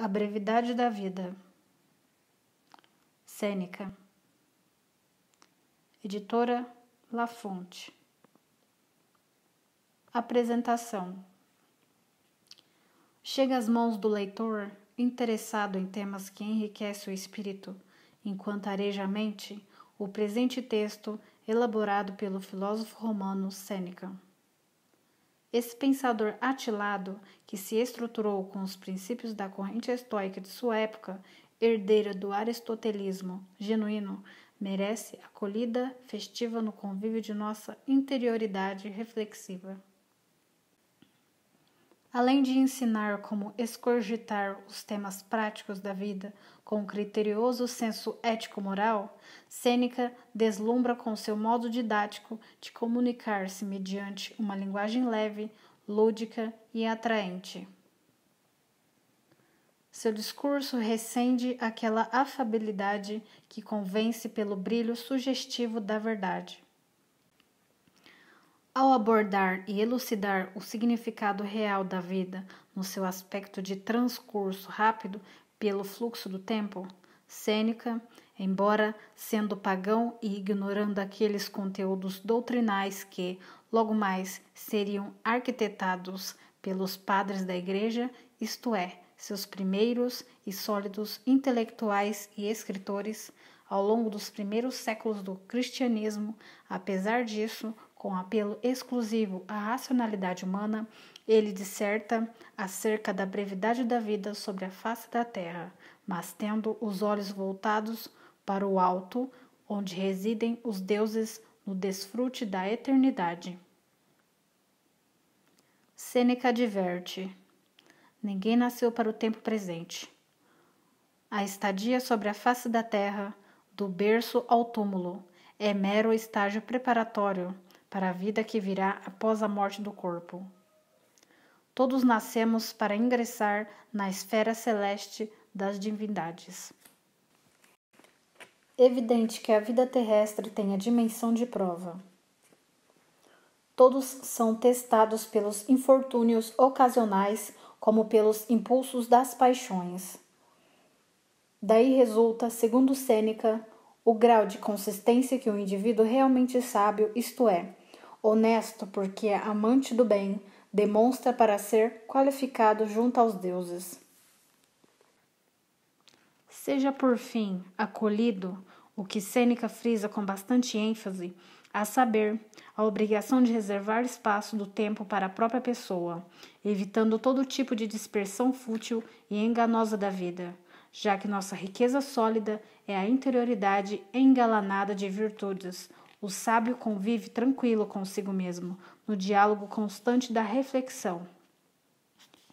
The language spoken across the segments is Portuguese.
A brevidade da vida. Sêneca. Editora La Fonte. Apresentação. Chega às mãos do leitor interessado em temas que enriquecem o espírito, enquanto areja a mente, o presente texto elaborado pelo filósofo romano Sêneca. Esse pensador atilado, que se estruturou com os princípios da corrente estoica de sua época, herdeira do aristotelismo genuíno, merece acolhida festiva no convívio de nossa interioridade reflexiva. Além de ensinar como escorgitar os temas práticos da vida com um criterioso senso ético-moral, Sêneca deslumbra com seu modo didático de comunicar-se mediante uma linguagem leve, lúdica e atraente. Seu discurso recende aquela afabilidade que convence pelo brilho sugestivo da verdade ao abordar e elucidar o significado real da vida no seu aspecto de transcurso rápido pelo fluxo do tempo, Sêneca, embora sendo pagão e ignorando aqueles conteúdos doutrinais que, logo mais, seriam arquitetados pelos padres da Igreja, isto é, seus primeiros e sólidos intelectuais e escritores, ao longo dos primeiros séculos do cristianismo, apesar disso, com apelo exclusivo à racionalidade humana, ele disserta acerca da brevidade da vida sobre a face da terra, mas tendo os olhos voltados para o alto, onde residem os deuses no desfrute da eternidade. Sêneca diverte: Ninguém nasceu para o tempo presente. A estadia sobre a face da terra, do berço ao túmulo, é mero estágio preparatório para a vida que virá após a morte do corpo. Todos nascemos para ingressar na esfera celeste das divindades. Evidente que a vida terrestre tem a dimensão de prova. Todos são testados pelos infortúnios ocasionais, como pelos impulsos das paixões. Daí resulta, segundo Sêneca, o grau de consistência que o indivíduo realmente sábio, isto é, Honesto, porque é amante do bem, demonstra para ser qualificado junto aos deuses. Seja por fim acolhido o que Sêneca frisa com bastante ênfase, a saber, a obrigação de reservar espaço do tempo para a própria pessoa, evitando todo tipo de dispersão fútil e enganosa da vida, já que nossa riqueza sólida é a interioridade engalanada de virtudes, o sábio convive tranquilo consigo mesmo, no diálogo constante da reflexão.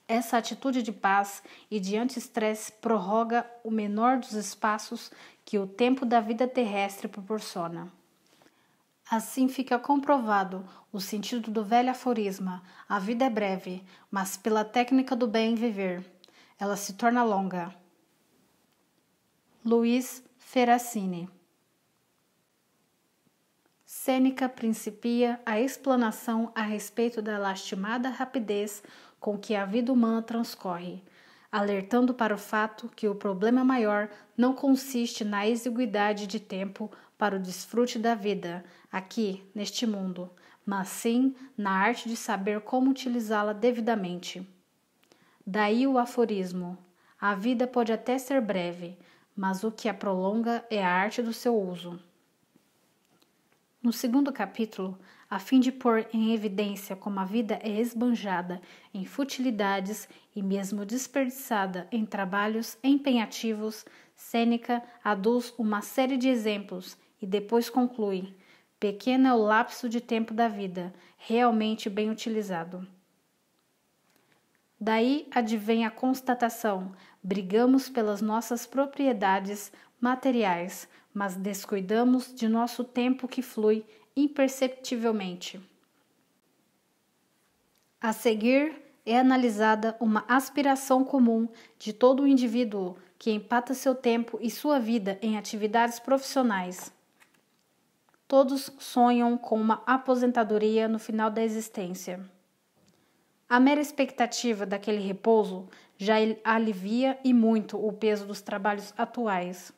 Essa atitude de paz e de anti-estresse prorroga o menor dos espaços que o tempo da vida terrestre proporciona. Assim fica comprovado o sentido do velho aforisma: a vida é breve, mas pela técnica do bem viver, ela se torna longa. Luiz Ferracini Sêneca principia a explanação a respeito da lastimada rapidez com que a vida humana transcorre, alertando para o fato que o problema maior não consiste na exiguidade de tempo para o desfrute da vida, aqui, neste mundo, mas sim na arte de saber como utilizá-la devidamente. Daí o aforismo: a vida pode até ser breve, mas o que a prolonga é a arte do seu uso. No segundo capítulo, a fim de pôr em evidência como a vida é esbanjada em futilidades e mesmo desperdiçada em trabalhos empenhativos, Sêneca aduz uma série de exemplos e depois conclui: pequeno é o lapso de tempo da vida, realmente bem utilizado. Daí advém a constatação: brigamos pelas nossas propriedades materiais, mas descuidamos de nosso tempo que flui imperceptivelmente. A seguir é analisada uma aspiração comum de todo o indivíduo que empata seu tempo e sua vida em atividades profissionais. Todos sonham com uma aposentadoria no final da existência. A mera expectativa daquele repouso já alivia e muito o peso dos trabalhos atuais.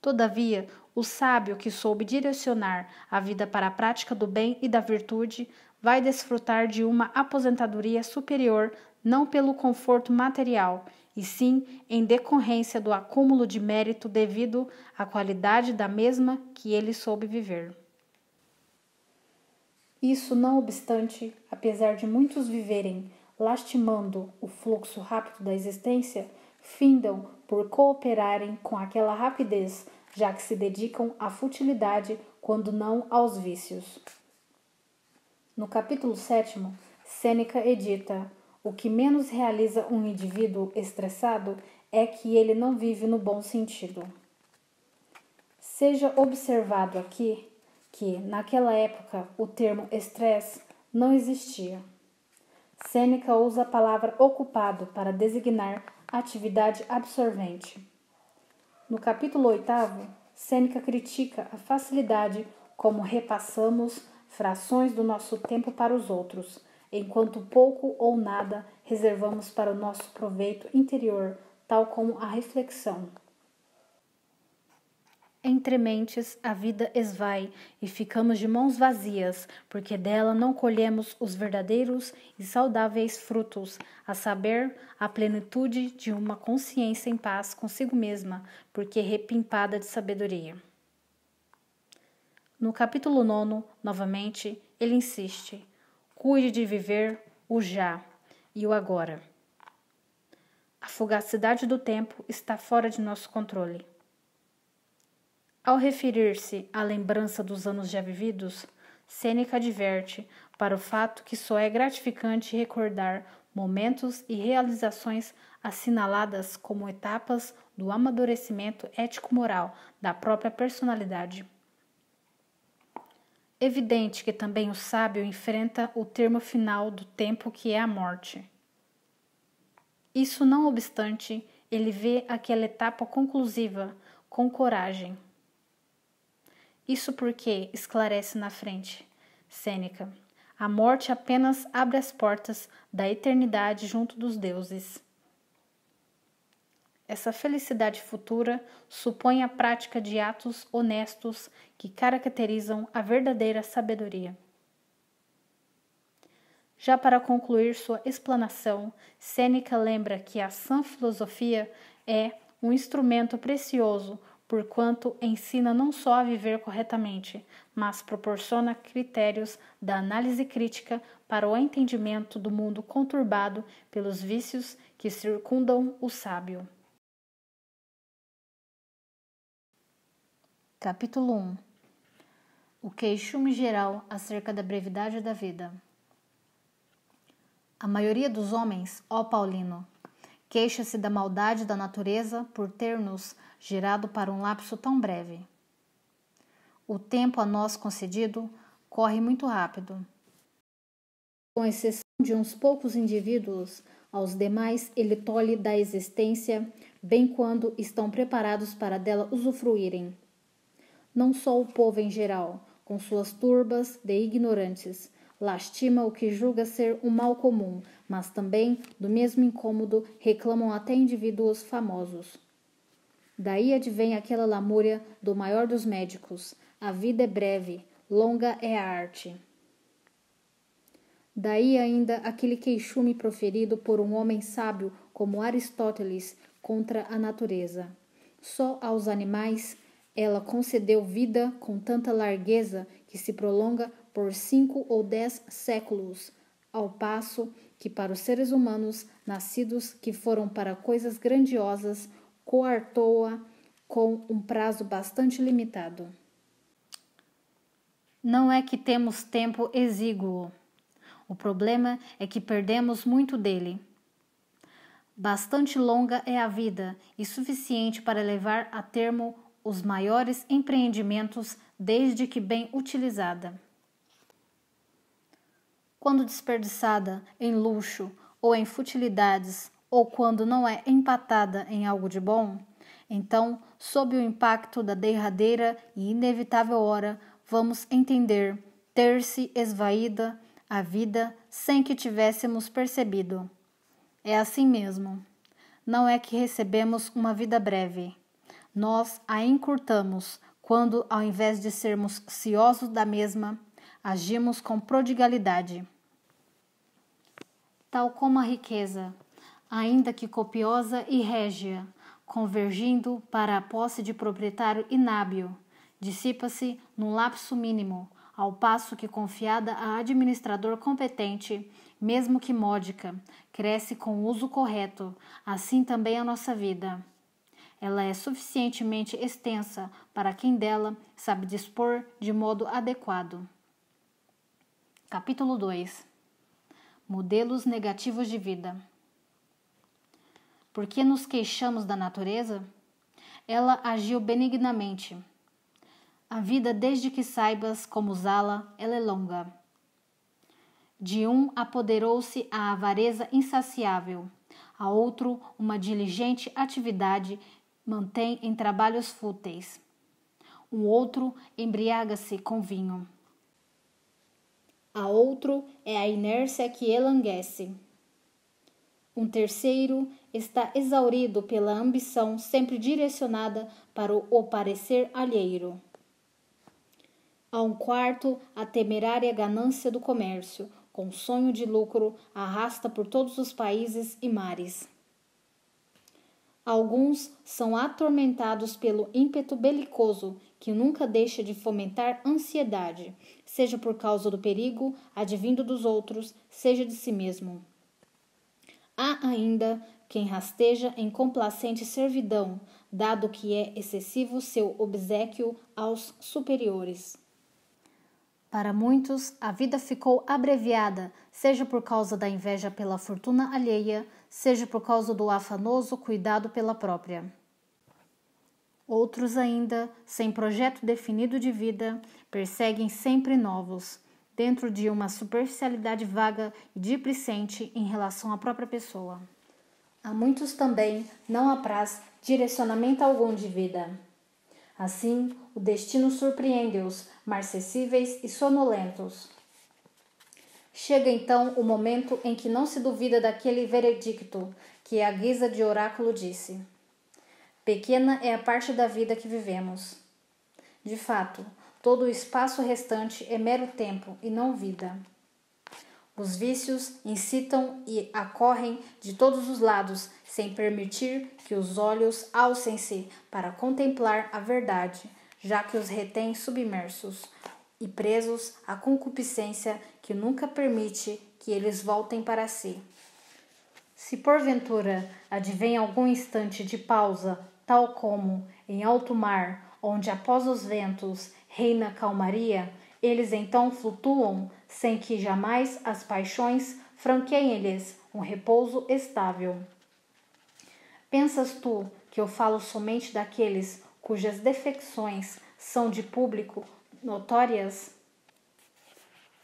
Todavia, o sábio que soube direcionar a vida para a prática do bem e da virtude vai desfrutar de uma aposentadoria superior não pelo conforto material, e sim em decorrência do acúmulo de mérito devido à qualidade da mesma que ele soube viver. Isso não obstante, apesar de muitos viverem lastimando o fluxo rápido da existência, findam por cooperarem com aquela rapidez, já que se dedicam à futilidade quando não aos vícios. No capítulo 7, Sêneca edita: O que menos realiza um indivíduo estressado é que ele não vive no bom sentido. Seja observado aqui que, naquela época, o termo estresse não existia. Sêneca usa a palavra ocupado para designar Atividade absorvente. No capítulo 8, Sêneca critica a facilidade como repassamos frações do nosso tempo para os outros, enquanto pouco ou nada reservamos para o nosso proveito interior, tal como a reflexão. Entre mentes a vida esvai e ficamos de mãos vazias, porque dela não colhemos os verdadeiros e saudáveis frutos, a saber, a plenitude de uma consciência em paz consigo mesma, porque repimpada de sabedoria. No capítulo 9, novamente, ele insiste: cuide de viver o já e o agora. A fugacidade do tempo está fora de nosso controle. Ao referir-se à lembrança dos anos já vividos, Sêneca adverte para o fato que só é gratificante recordar momentos e realizações assinaladas como etapas do amadurecimento ético-moral da própria personalidade. Evidente que também o sábio enfrenta o termo final do tempo que é a morte. Isso não obstante, ele vê aquela etapa conclusiva com coragem. Isso porque, esclarece na frente Sêneca, a morte apenas abre as portas da eternidade junto dos deuses. Essa felicidade futura supõe a prática de atos honestos que caracterizam a verdadeira sabedoria. Já para concluir sua explanação, Sêneca lembra que a sã filosofia é um instrumento precioso porquanto ensina não só a viver corretamente, mas proporciona critérios da análise crítica para o entendimento do mundo conturbado pelos vícios que circundam o sábio. Capítulo 1 O queixume geral acerca da brevidade da vida. A maioria dos homens, ó Paulino, queixa-se da maldade da natureza por ter-nos gerado para um lapso tão breve. O tempo a nós concedido corre muito rápido. Com exceção de uns poucos indivíduos, aos demais ele tolhe da existência, bem quando estão preparados para dela usufruírem. Não só o povo em geral, com suas turbas de ignorantes, lastima o que julga ser um mal comum, mas também, do mesmo incômodo, reclamam até indivíduos famosos. Daí advém aquela lamúria do maior dos médicos: a vida é breve, longa é a arte. Daí ainda aquele queixume proferido por um homem sábio como Aristóteles contra a natureza. Só aos animais ela concedeu vida com tanta largueza que se prolonga por cinco ou dez séculos, ao passo que para os seres humanos, nascidos que foram para coisas grandiosas, coartou-a com um prazo bastante limitado. Não é que temos tempo exíguo. O problema é que perdemos muito dele. Bastante longa é a vida e suficiente para levar a termo os maiores empreendimentos desde que bem utilizada. Quando desperdiçada em luxo ou em futilidades ou quando não é empatada em algo de bom, então, sob o impacto da derradeira e inevitável hora, vamos entender ter-se esvaída a vida sem que tivéssemos percebido. É assim mesmo. Não é que recebemos uma vida breve. Nós a encurtamos quando, ao invés de sermos ciosos da mesma, agimos com prodigalidade. Tal como a riqueza, ainda que copiosa e régia, convergindo para a posse de proprietário inábil, dissipa-se num lapso mínimo, ao passo que confiada a administrador competente, mesmo que módica, cresce com o uso correto, assim também a nossa vida. Ela é suficientemente extensa para quem dela sabe dispor de modo adequado. Capítulo 2 Modelos negativos de vida porque nos queixamos da natureza? Ela agiu benignamente. A vida, desde que saibas como usá-la, ela é longa. De um apoderou-se a avareza insaciável, a outro uma diligente atividade mantém em trabalhos fúteis. Um outro embriaga-se com vinho. A outro é a inércia que elanguece. Um terceiro está exaurido pela ambição sempre direcionada para o parecer alheiro. A um quarto, a temerária ganância do comércio, com sonho de lucro, arrasta por todos os países e mares. Alguns são atormentados pelo ímpeto belicoso que nunca deixa de fomentar ansiedade, seja por causa do perigo advindo dos outros, seja de si mesmo. Há ainda quem rasteja em complacente servidão, dado que é excessivo seu obsequio aos superiores. Para muitos, a vida ficou abreviada, seja por causa da inveja pela fortuna alheia, seja por causa do afanoso cuidado pela própria. Outros ainda, sem projeto definido de vida, perseguem sempre novos, dentro de uma superficialidade vaga e displicente em relação à própria pessoa. A muitos também não apraz direcionamento algum de vida. Assim, o destino surpreende-os, marcessíveis e sonolentos. Chega então o momento em que não se duvida daquele veredicto que é a guisa de oráculo disse. Pequena é a parte da vida que vivemos. De fato, Todo o espaço restante é mero tempo e não vida. Os vícios incitam e acorrem de todos os lados, sem permitir que os olhos alcem-se para contemplar a verdade, já que os retém submersos e presos à concupiscência que nunca permite que eles voltem para si. Se porventura advém algum instante de pausa, tal como em alto mar, onde após os ventos reina calmaria, eles então flutuam sem que jamais as paixões franqueiem-lhes um repouso estável. Pensas tu que eu falo somente daqueles cujas defecções são de público notórias?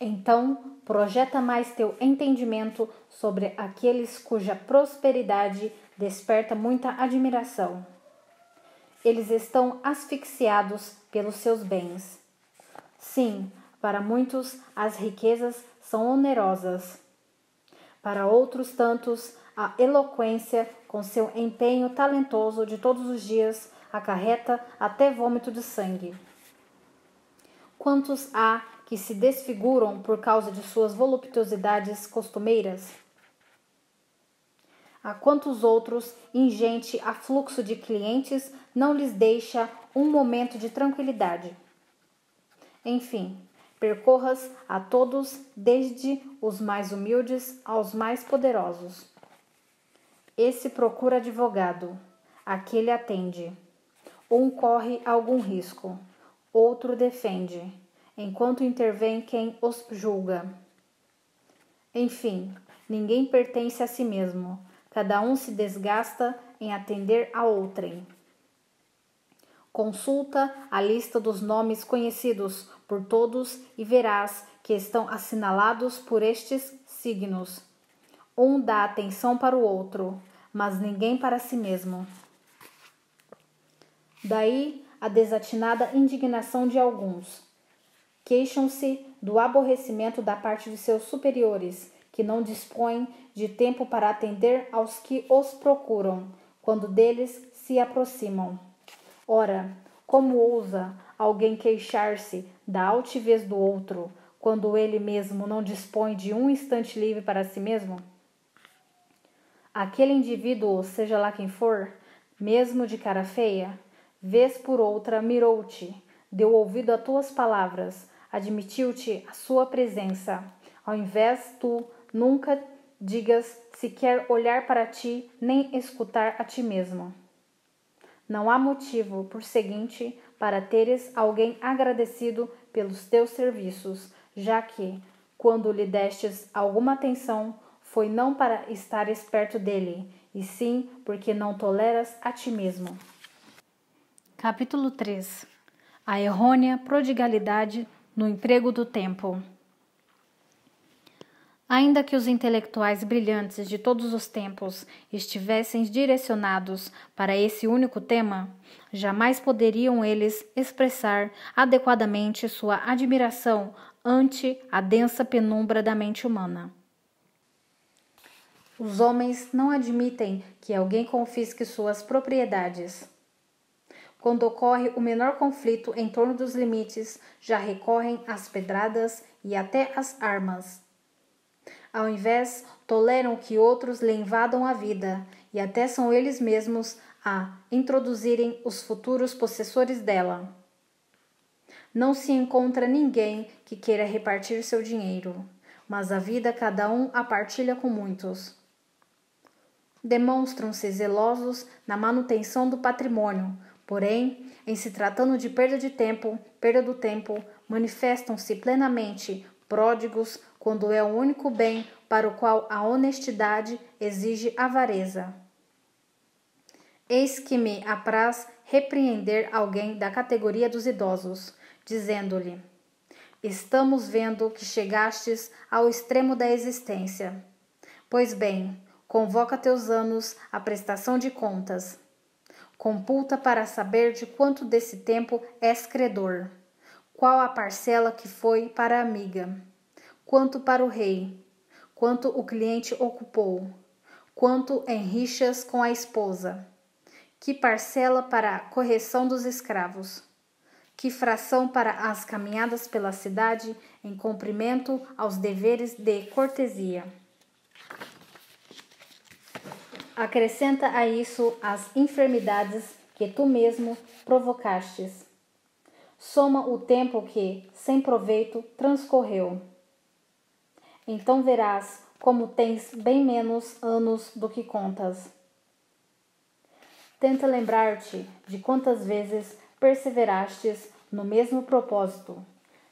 Então, projeta mais teu entendimento sobre aqueles cuja prosperidade desperta muita admiração eles estão asfixiados pelos seus bens. Sim, para muitos as riquezas são onerosas. Para outros tantos, a eloquência, com seu empenho talentoso de todos os dias, acarreta até vômito de sangue. Quantos há que se desfiguram por causa de suas voluptuosidades costumeiras? a quantos outros ingente afluxo de clientes não lhes deixa um momento de tranquilidade. Enfim, percorras a todos, desde os mais humildes aos mais poderosos. Esse procura advogado, aquele atende. Um corre algum risco, outro defende, enquanto intervém quem os julga. Enfim, ninguém pertence a si mesmo, Cada um se desgasta em atender a outrem. Consulta a lista dos nomes conhecidos por todos e verás que estão assinalados por estes signos. Um dá atenção para o outro, mas ninguém para si mesmo. Daí a desatinada indignação de alguns. Queixam-se do aborrecimento da parte de seus superiores que não dispõem de tempo para atender aos que os procuram, quando deles se aproximam. Ora, como ousa alguém queixar-se da altivez do outro, quando ele mesmo não dispõe de um instante livre para si mesmo? Aquele indivíduo, seja lá quem for, mesmo de cara feia, vez por outra mirou-te, deu ouvido a tuas palavras, admitiu-te a sua presença, ao invés tu Nunca digas sequer olhar para ti, nem escutar a ti mesmo. Não há motivo, por seguinte, para teres alguém agradecido pelos teus serviços, já que, quando lhe destes alguma atenção, foi não para estares perto dele, e sim porque não toleras a ti mesmo. Capítulo 3 A errônea prodigalidade no emprego do tempo. Ainda que os intelectuais brilhantes de todos os tempos estivessem direcionados para esse único tema, jamais poderiam eles expressar adequadamente sua admiração ante a densa penumbra da mente humana. Os homens não admitem que alguém confisque suas propriedades. Quando ocorre o menor conflito em torno dos limites, já recorrem às pedradas e até às armas ao invés, toleram que outros lhe invadam a vida, e até são eles mesmos a introduzirem os futuros possessores dela. Não se encontra ninguém que queira repartir seu dinheiro, mas a vida cada um a partilha com muitos. Demonstram-se zelosos na manutenção do patrimônio, porém, em se tratando de perda de tempo, perda do tempo, manifestam-se plenamente pródigos, quando é o único bem para o qual a honestidade exige avareza. Eis que me apraz repreender alguém da categoria dos idosos, dizendo-lhe: Estamos vendo que chegastes ao extremo da existência. Pois bem, convoca teus anos à prestação de contas. Computa para saber de quanto desse tempo és credor, qual a parcela que foi para a amiga quanto para o rei, quanto o cliente ocupou, quanto em rixas com a esposa, que parcela para a correção dos escravos, que fração para as caminhadas pela cidade em cumprimento aos deveres de cortesia. Acrescenta a isso as enfermidades que tu mesmo provocastes. Soma o tempo que, sem proveito, transcorreu. Então verás como tens bem menos anos do que contas. Tenta lembrar-te de quantas vezes perseverastes no mesmo propósito,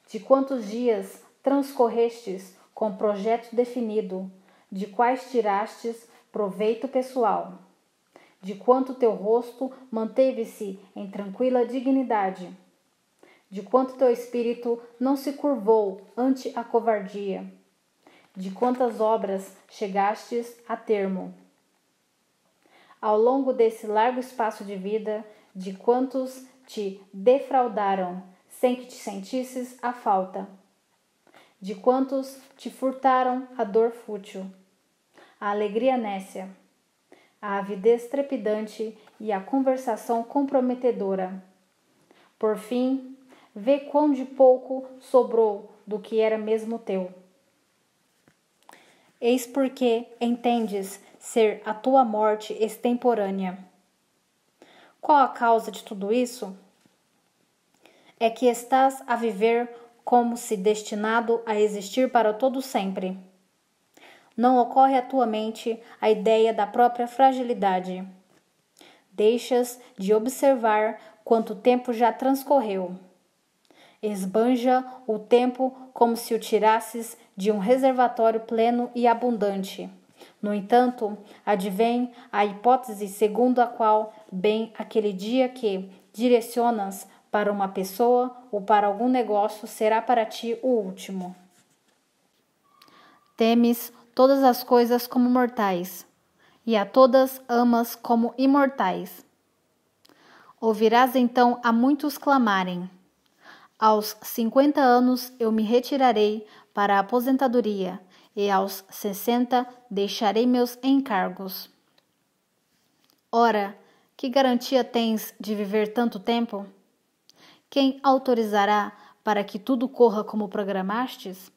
de quantos dias transcorrestes com projeto definido, de quais tirastes proveito pessoal, de quanto teu rosto manteve-se em tranquila dignidade, de quanto teu espírito não se curvou ante a covardia de quantas obras chegastes a termo. Ao longo desse largo espaço de vida, de quantos te defraudaram sem que te sentisses a falta, de quantos te furtaram a dor fútil, a alegria nécia, a avidez trepidante e a conversação comprometedora. Por fim, vê quão de pouco sobrou do que era mesmo teu eis porque entendes ser a tua morte extemporânea. Qual a causa de tudo isso? É que estás a viver como se destinado a existir para todo sempre. Não ocorre à tua mente a ideia da própria fragilidade. Deixas de observar quanto tempo já transcorreu. Esbanja o tempo como se o tirasses de um reservatório pleno e abundante. No entanto, advém a hipótese segundo a qual, bem aquele dia que direcionas para uma pessoa ou para algum negócio será para ti o último. Temes todas as coisas como mortais, e a todas amas como imortais. Ouvirás então a muitos clamarem: Aos cinquenta anos eu me retirarei para a aposentadoria e aos 60 deixarei meus encargos. Ora, que garantia tens de viver tanto tempo? Quem autorizará para que tudo corra como programastes?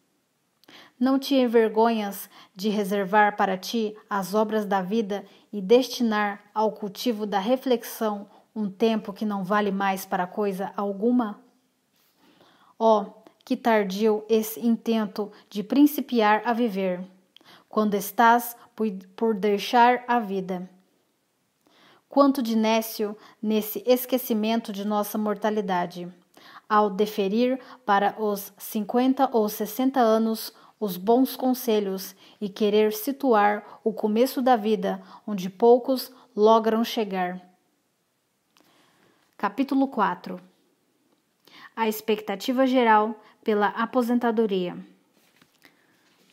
Não te envergonhas de reservar para ti as obras da vida e destinar ao cultivo da reflexão um tempo que não vale mais para coisa alguma? Ó, oh, que tardio esse intento de principiar a viver, quando estás por deixar a vida. Quanto de nécio nesse esquecimento de nossa mortalidade, ao deferir para os 50 ou 60 anos os bons conselhos e querer situar o começo da vida onde poucos logram chegar. Capítulo 4 a expectativa geral pela aposentadoria.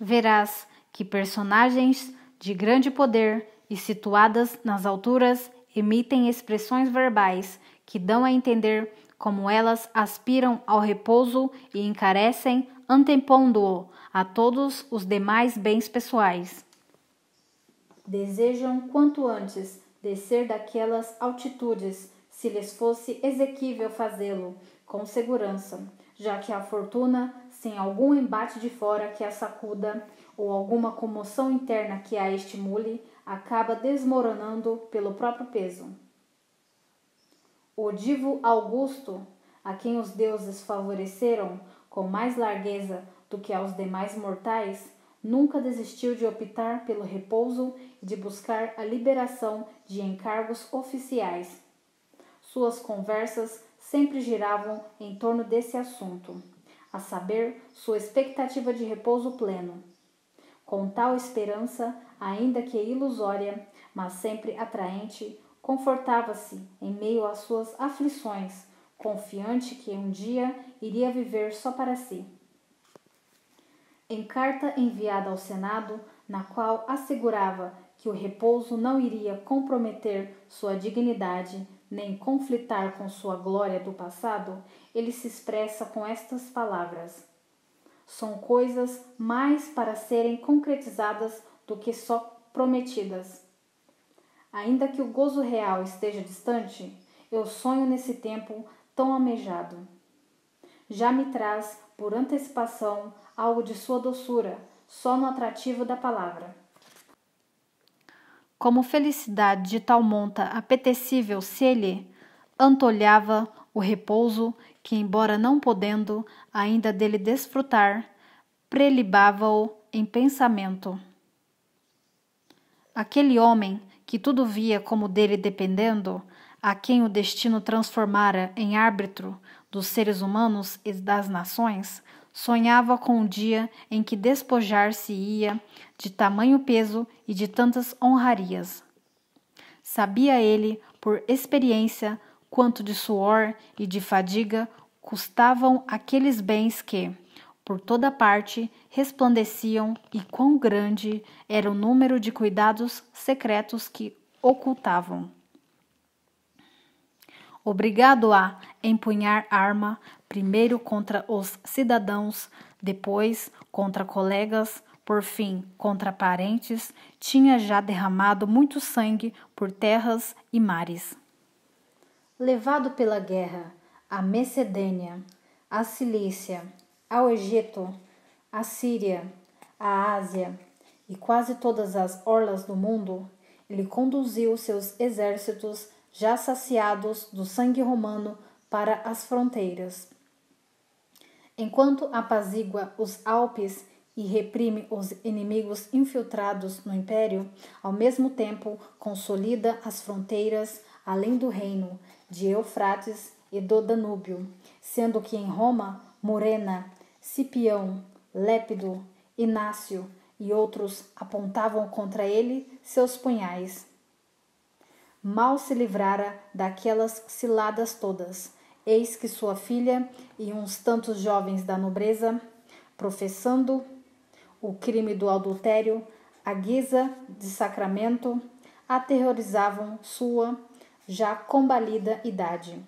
Verás que personagens de grande poder e situadas nas alturas emitem expressões verbais que dão a entender como elas aspiram ao repouso e encarecem, antepondo-o a todos os demais bens pessoais. Desejam quanto antes descer daquelas altitudes, se lhes fosse exequível fazê-lo, com segurança já que a fortuna, sem algum embate de fora que a sacuda ou alguma comoção interna que a estimule, acaba desmoronando pelo próprio peso. O divo Augusto, a quem os deuses favoreceram com mais largueza do que aos demais mortais, nunca desistiu de optar pelo repouso e de buscar a liberação de encargos oficiais. Suas conversas sempre giravam em torno desse assunto, a saber, sua expectativa de repouso pleno. Com tal esperança, ainda que ilusória, mas sempre atraente, confortava-se em meio às suas aflições, confiante que um dia iria viver só para si. Em carta enviada ao Senado, na qual assegurava que o repouso não iria comprometer sua dignidade, nem conflitar com sua glória do passado, ele se expressa com estas palavras: São coisas mais para serem concretizadas do que só prometidas. Ainda que o gozo real esteja distante, eu sonho nesse tempo tão almejado. Já me traz, por antecipação, algo de sua doçura, só no atrativo da palavra como felicidade de tal monta apetecível se lhe antolhava o repouso que, embora não podendo ainda dele desfrutar, prelibava-o em pensamento. Aquele homem que tudo via como dele dependendo, a quem o destino transformara em árbitro dos seres humanos e das nações, Sonhava com o dia em que despojar-se-ia de tamanho peso e de tantas honrarias. Sabia ele, por experiência, quanto de suor e de fadiga custavam aqueles bens que, por toda parte, resplandeciam e quão grande era o número de cuidados secretos que ocultavam. Obrigado a empunhar arma primeiro contra os cidadãos, depois contra colegas, por fim contra parentes, tinha já derramado muito sangue por terras e mares. Levado pela guerra à Macedônia, à Cilícia, ao Egito, à Síria, à Ásia e quase todas as orlas do mundo, ele conduziu seus exércitos já saciados do sangue romano para as fronteiras. Enquanto apazigua os Alpes e reprime os inimigos infiltrados no império, ao mesmo tempo consolida as fronteiras além do reino de Eufrates e do Danúbio, sendo que em Roma, Murena, Cipião, Lépido, Inácio e outros apontavam contra ele seus punhais. Mal se livrara daquelas ciladas todas, Eis que sua filha e uns tantos jovens da nobreza, professando o crime do adultério à guisa de sacramento, aterrorizavam sua já combalida idade.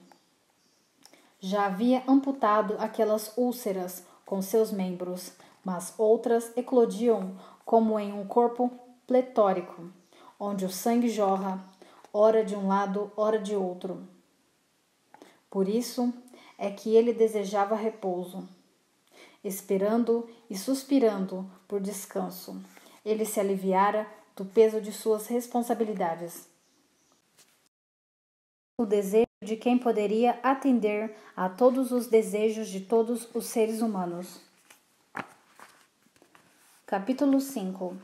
Já havia amputado aquelas úlceras com seus membros, mas outras eclodiam como em um corpo pletórico, onde o sangue jorra, ora de um lado, ora de outro por isso é que ele desejava repouso. Esperando e suspirando por descanso, ele se aliviara do peso de suas responsabilidades. O desejo de quem poderia atender a todos os desejos de todos os seres humanos. Capítulo 5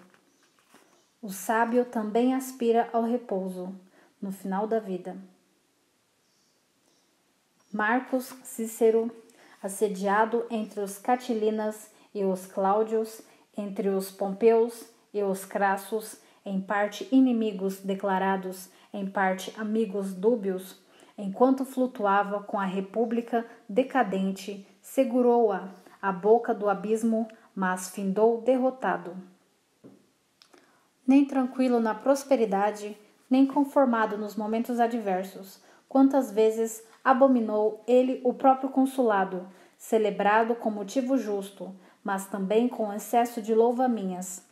O sábio também aspira ao repouso no final da vida. Marcos Cícero, assediado entre os Catilinas e os Cláudios, entre os Pompeus e os Crassos, em parte inimigos declarados, em parte amigos dúbios, enquanto flutuava com a república decadente, segurou-a à boca do abismo, mas findou derrotado. Nem tranquilo na prosperidade, nem conformado nos momentos adversos, quantas vezes abominou ele o próprio consulado, celebrado com motivo justo, mas também com excesso de louvaminhas.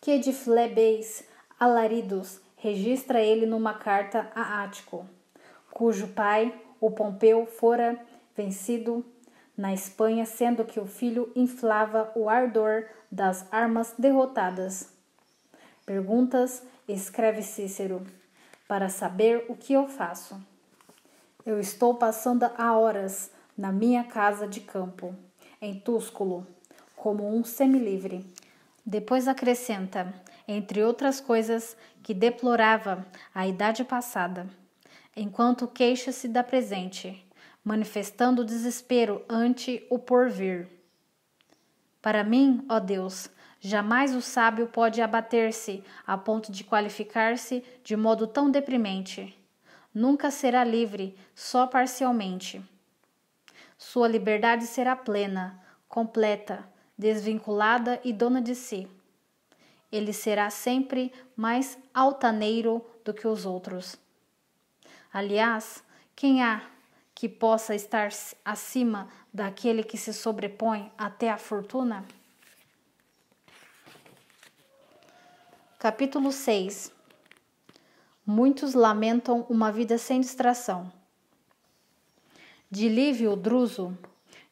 Que de flebeis alaridos registra ele numa carta a Ático, cujo pai, o Pompeu, fora vencido na Espanha, sendo que o filho inflava o ardor das armas derrotadas. Perguntas, escreve Cícero, para saber o que eu faço. Eu estou passando há horas na minha casa de campo, em Túsculo, como um semilivre. Depois acrescenta, entre outras coisas, que deplorava a idade passada, enquanto queixa-se da presente, manifestando desespero ante o porvir. Para mim, ó Deus, jamais o sábio pode abater-se a ponto de qualificar-se de modo tão deprimente Nunca será livre, só parcialmente. Sua liberdade será plena, completa, desvinculada e dona de si. Ele será sempre mais altaneiro do que os outros. Aliás, quem há que possa estar acima daquele que se sobrepõe até a fortuna? Capítulo 6 Muitos lamentam uma vida sem distração. De Lívio Druso,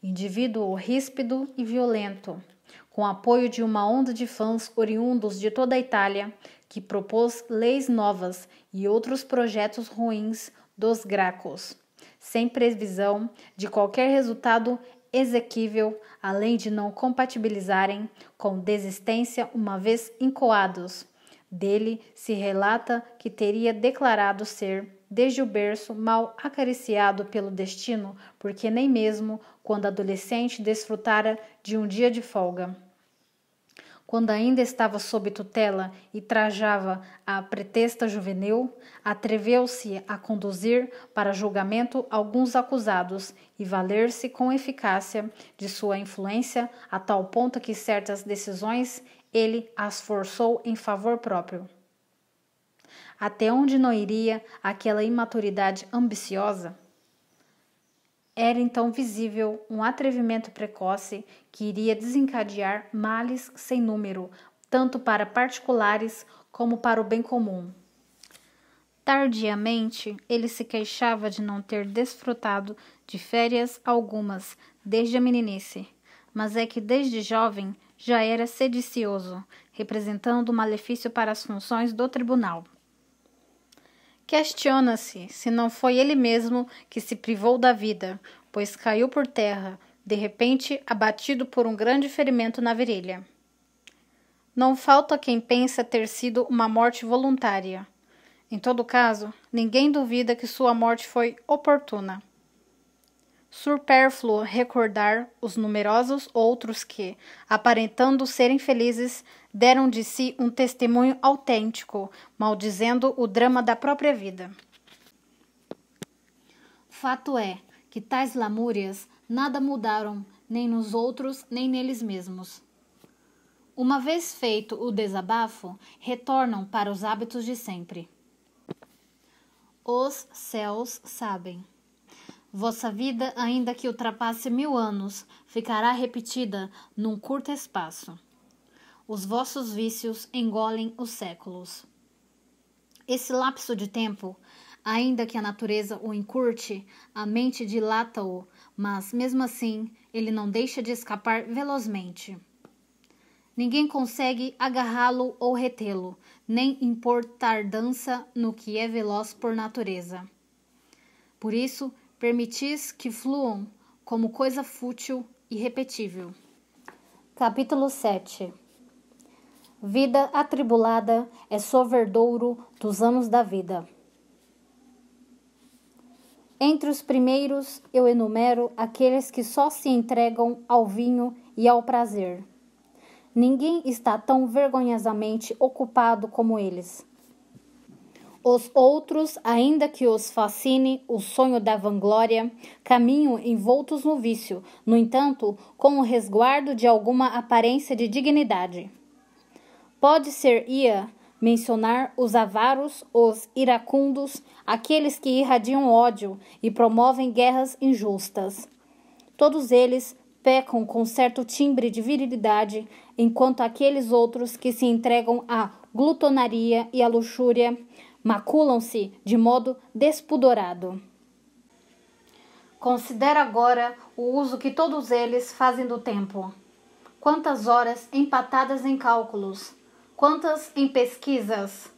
indivíduo ríspido e violento, com apoio de uma onda de fãs oriundos de toda a Itália, que propôs leis novas e outros projetos ruins dos Gracos, sem previsão de qualquer resultado exequível, além de não compatibilizarem com desistência uma vez incoados dele se relata que teria declarado ser, desde o berço, mal acariciado pelo destino, porque nem mesmo quando adolescente desfrutara de um dia de folga. Quando ainda estava sob tutela e trajava a pretexta juvenil, atreveu-se a conduzir para julgamento alguns acusados e valer-se com eficácia de sua influência a tal ponto que certas decisões ele as forçou em favor próprio. Até onde não iria aquela imaturidade ambiciosa? Era então visível um atrevimento precoce que iria desencadear males sem número, tanto para particulares como para o bem comum. Tardiamente, ele se queixava de não ter desfrutado de férias algumas desde a meninice, mas é que desde jovem já era sedicioso, representando um malefício para as funções do tribunal. Questiona-se se não foi ele mesmo que se privou da vida, pois caiu por terra, de repente abatido por um grande ferimento na virilha. Não falta quem pensa ter sido uma morte voluntária. Em todo caso, ninguém duvida que sua morte foi oportuna. Superfluo recordar os numerosos outros que, aparentando serem felizes, deram de si um testemunho autêntico, maldizendo o drama da própria vida. Fato é que tais lamúrias nada mudaram nem nos outros nem neles mesmos. Uma vez feito o desabafo, retornam para os hábitos de sempre. Os céus sabem. Vossa vida, ainda que ultrapasse mil anos, ficará repetida num curto espaço. Os vossos vícios engolem os séculos. Esse lapso de tempo, ainda que a natureza o encurte, a mente dilata-o, mas mesmo assim ele não deixa de escapar velozmente. Ninguém consegue agarrá-lo ou retê-lo, nem impor tardança no que é veloz por natureza. Por isso, permitis que fluam como coisa fútil e repetível. Capítulo 7 Vida atribulada é soverdouro dos anos da vida. Entre os primeiros, eu enumero aqueles que só se entregam ao vinho e ao prazer. Ninguém está tão vergonhosamente ocupado como eles. Os outros, ainda que os fascine o sonho da vanglória, caminham envoltos no vício, no entanto, com o resguardo de alguma aparência de dignidade. Pode-ser-ia mencionar os avaros, os iracundos, aqueles que irradiam ódio e promovem guerras injustas. Todos eles pecam com certo timbre de virilidade, enquanto aqueles outros que se entregam à glutonaria e à luxúria maculam-se de modo despudorado. Considera agora o uso que todos eles fazem do tempo. Quantas horas empatadas em cálculos, quantas em pesquisas,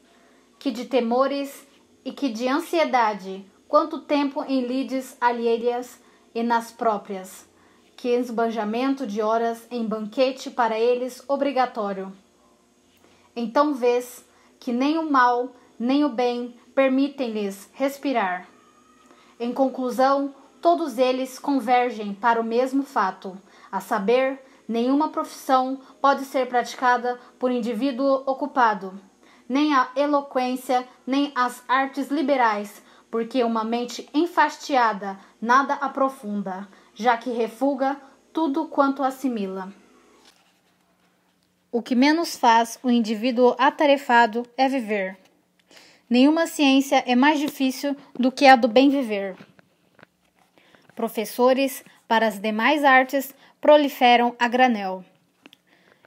que de temores e que de ansiedade, quanto tempo em lides alheias e nas próprias, que esbanjamento de horas em banquete para eles obrigatório. Então vês que nem o mal nem o bem permitem-lhes respirar. Em conclusão, todos eles convergem para o mesmo fato, a saber, nenhuma profissão pode ser praticada por indivíduo ocupado, nem a eloquência, nem as artes liberais, porque uma mente enfastiada nada aprofunda, já que refuga tudo quanto assimila. O que menos faz o indivíduo atarefado é viver. Nenhuma ciência é mais difícil do que a do bem viver. Professores para as demais artes proliferam a granel.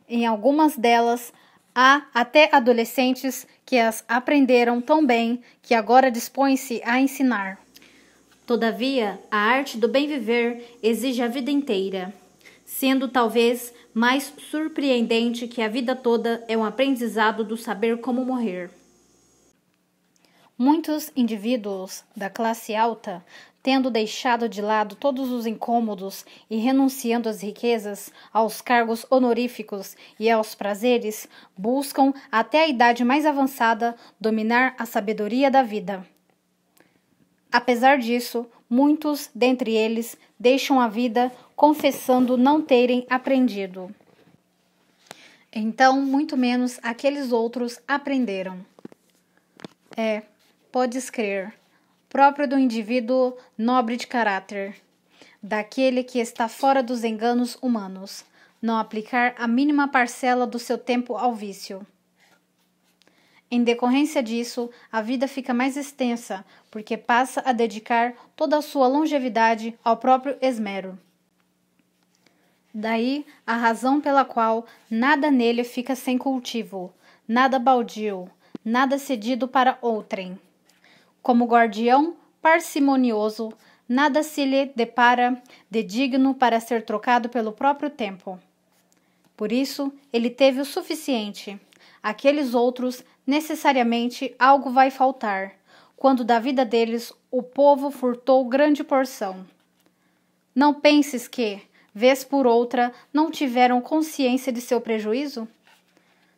Em algumas delas, há até adolescentes que as aprenderam tão bem que agora dispõem-se a ensinar. Todavia, a arte do bem viver exige a vida inteira, sendo talvez mais surpreendente que a vida toda é um aprendizado do saber como morrer. Muitos indivíduos da classe alta, tendo deixado de lado todos os incômodos e renunciando às riquezas, aos cargos honoríficos e aos prazeres, buscam, até a idade mais avançada, dominar a sabedoria da vida. Apesar disso, muitos dentre eles deixam a vida confessando não terem aprendido. Então, muito menos aqueles outros aprenderam. É, podes crer, próprio do indivíduo nobre de caráter, daquele que está fora dos enganos humanos, não aplicar a mínima parcela do seu tempo ao vício. Em decorrência disso, a vida fica mais extensa, porque passa a dedicar toda a sua longevidade ao próprio esmero. Daí a razão pela qual nada nele fica sem cultivo, nada baldio, nada cedido para outrem. Como guardião parcimonioso, nada se lhe depara de digno para ser trocado pelo próprio tempo. Por isso, ele teve o suficiente. Aqueles outros, necessariamente, algo vai faltar, quando da vida deles o povo furtou grande porção. Não penses que, vez por outra, não tiveram consciência de seu prejuízo?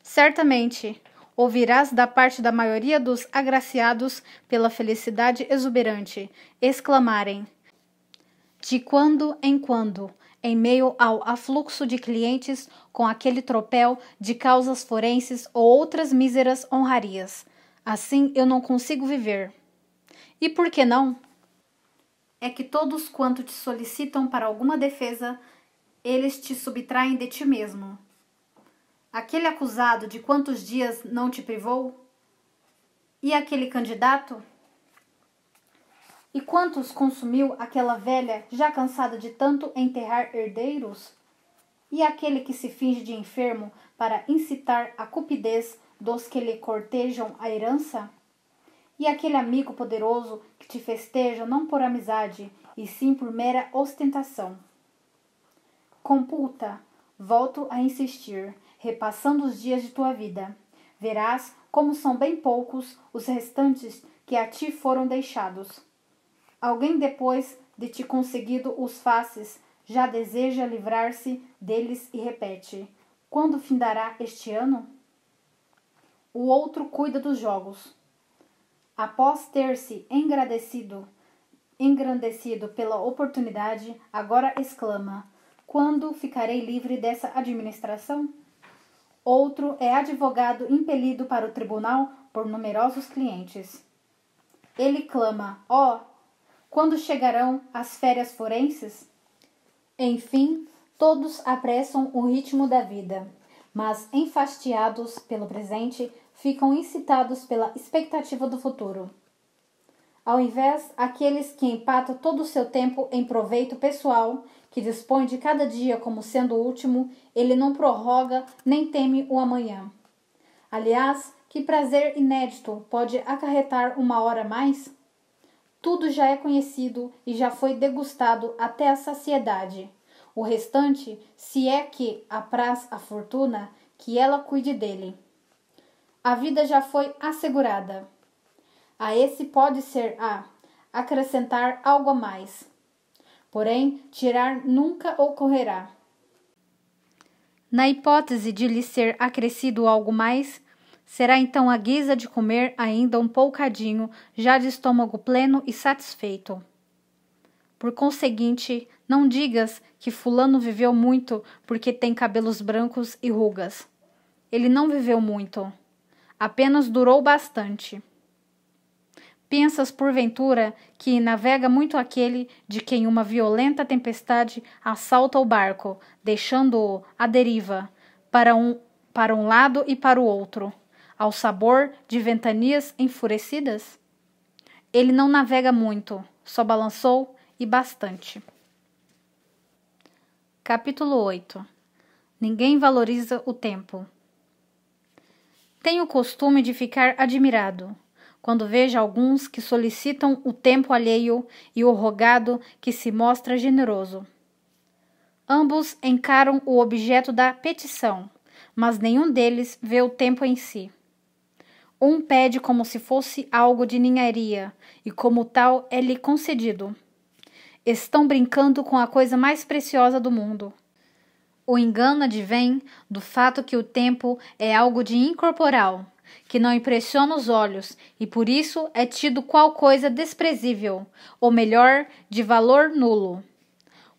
Certamente, ouvirás da parte da maioria dos agraciados pela felicidade exuberante exclamarem: De quando em quando, em meio ao afluxo de clientes com aquele tropel de causas forenses ou outras míseras honrarias. Assim eu não consigo viver. E por que não? É que todos quanto te solicitam para alguma defesa, eles te subtraem de ti mesmo aquele acusado de quantos dias não te privou? E aquele candidato? E quantos consumiu aquela velha, já cansada de tanto enterrar herdeiros? E aquele que se finge de enfermo para incitar a cupidez dos que lhe cortejam a herança? E aquele amigo poderoso que te festeja não por amizade, e sim por mera ostentação? Computa, volto a insistir, repassando os dias de tua vida, verás como são bem poucos os restantes que a ti foram deixados. Alguém depois de te conseguido os faces já deseja livrar-se deles e repete: Quando findará este ano? O outro cuida dos jogos. Após ter-se engrandecido, engrandecido pela oportunidade, agora exclama: Quando ficarei livre dessa administração? Outro é advogado impelido para o tribunal por numerosos clientes. Ele clama: Ó, oh, quando chegarão as férias forenses? Enfim, todos apressam o ritmo da vida, mas enfastiados pelo presente, ficam incitados pela expectativa do futuro. Ao invés, aqueles que empatam todo o seu tempo em proveito pessoal que dispõe de cada dia como sendo o último, ele não prorroga nem teme o amanhã. Aliás, que prazer inédito pode acarretar uma hora mais? Tudo já é conhecido e já foi degustado até a saciedade. O restante, se é que apraz a fortuna, que ela cuide dele. A vida já foi assegurada. A esse pode ser a acrescentar algo a mais porém, tirar nunca ocorrerá. Na hipótese de lhe ser acrescido algo mais, será então a guisa de comer ainda um poucadinho, já de estômago pleno e satisfeito. Por conseguinte, não digas que Fulano viveu muito porque tem cabelos brancos e rugas. Ele não viveu muito, apenas durou bastante. Pensas, porventura, que navega muito aquele de quem uma violenta tempestade assalta o barco, deixando-o à deriva, para um, para um lado e para o outro, ao sabor de ventanias enfurecidas? Ele não navega muito, só balançou e bastante. Capítulo 8 Ninguém valoriza o tempo. Tenho o costume de ficar admirado quando veja alguns que solicitam o tempo alheio e o rogado que se mostra generoso. Ambos encaram o objeto da petição, mas nenhum deles vê o tempo em si. Um pede como se fosse algo de ninharia, e como tal é lhe concedido. Estão brincando com a coisa mais preciosa do mundo. O engano advém do fato que o tempo é algo de incorporal, que não impressiona os olhos e por isso é tido qual coisa desprezível, ou melhor, de valor nulo.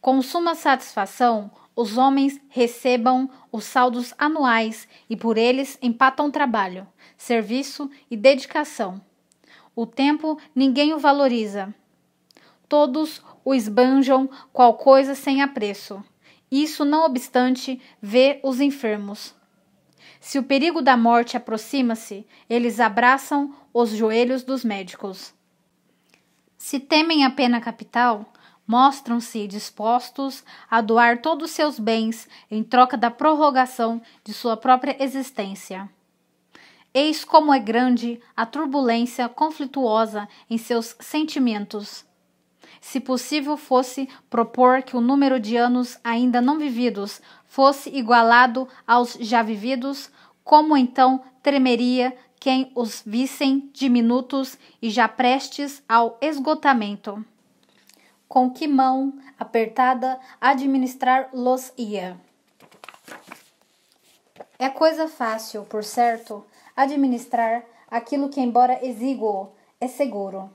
Com suma satisfação, os homens recebam os saldos anuais e por eles empatam trabalho, serviço e dedicação. O tempo ninguém o valoriza. Todos o esbanjam qual coisa sem apreço. Isso não obstante, vê os enfermos, se o perigo da morte aproxima-se, eles abraçam os joelhos dos médicos. Se temem a pena capital, mostram-se dispostos a doar todos seus bens em troca da prorrogação de sua própria existência. Eis como é grande a turbulência conflituosa em seus sentimentos. Se possível fosse propor que o número de anos ainda não vividos fosse igualado aos já vividos, como então tremeria quem os vissem diminutos e já prestes ao esgotamento? Com que mão apertada administrar-los ia? É coisa fácil, por certo, administrar aquilo que, embora exíguo, é seguro.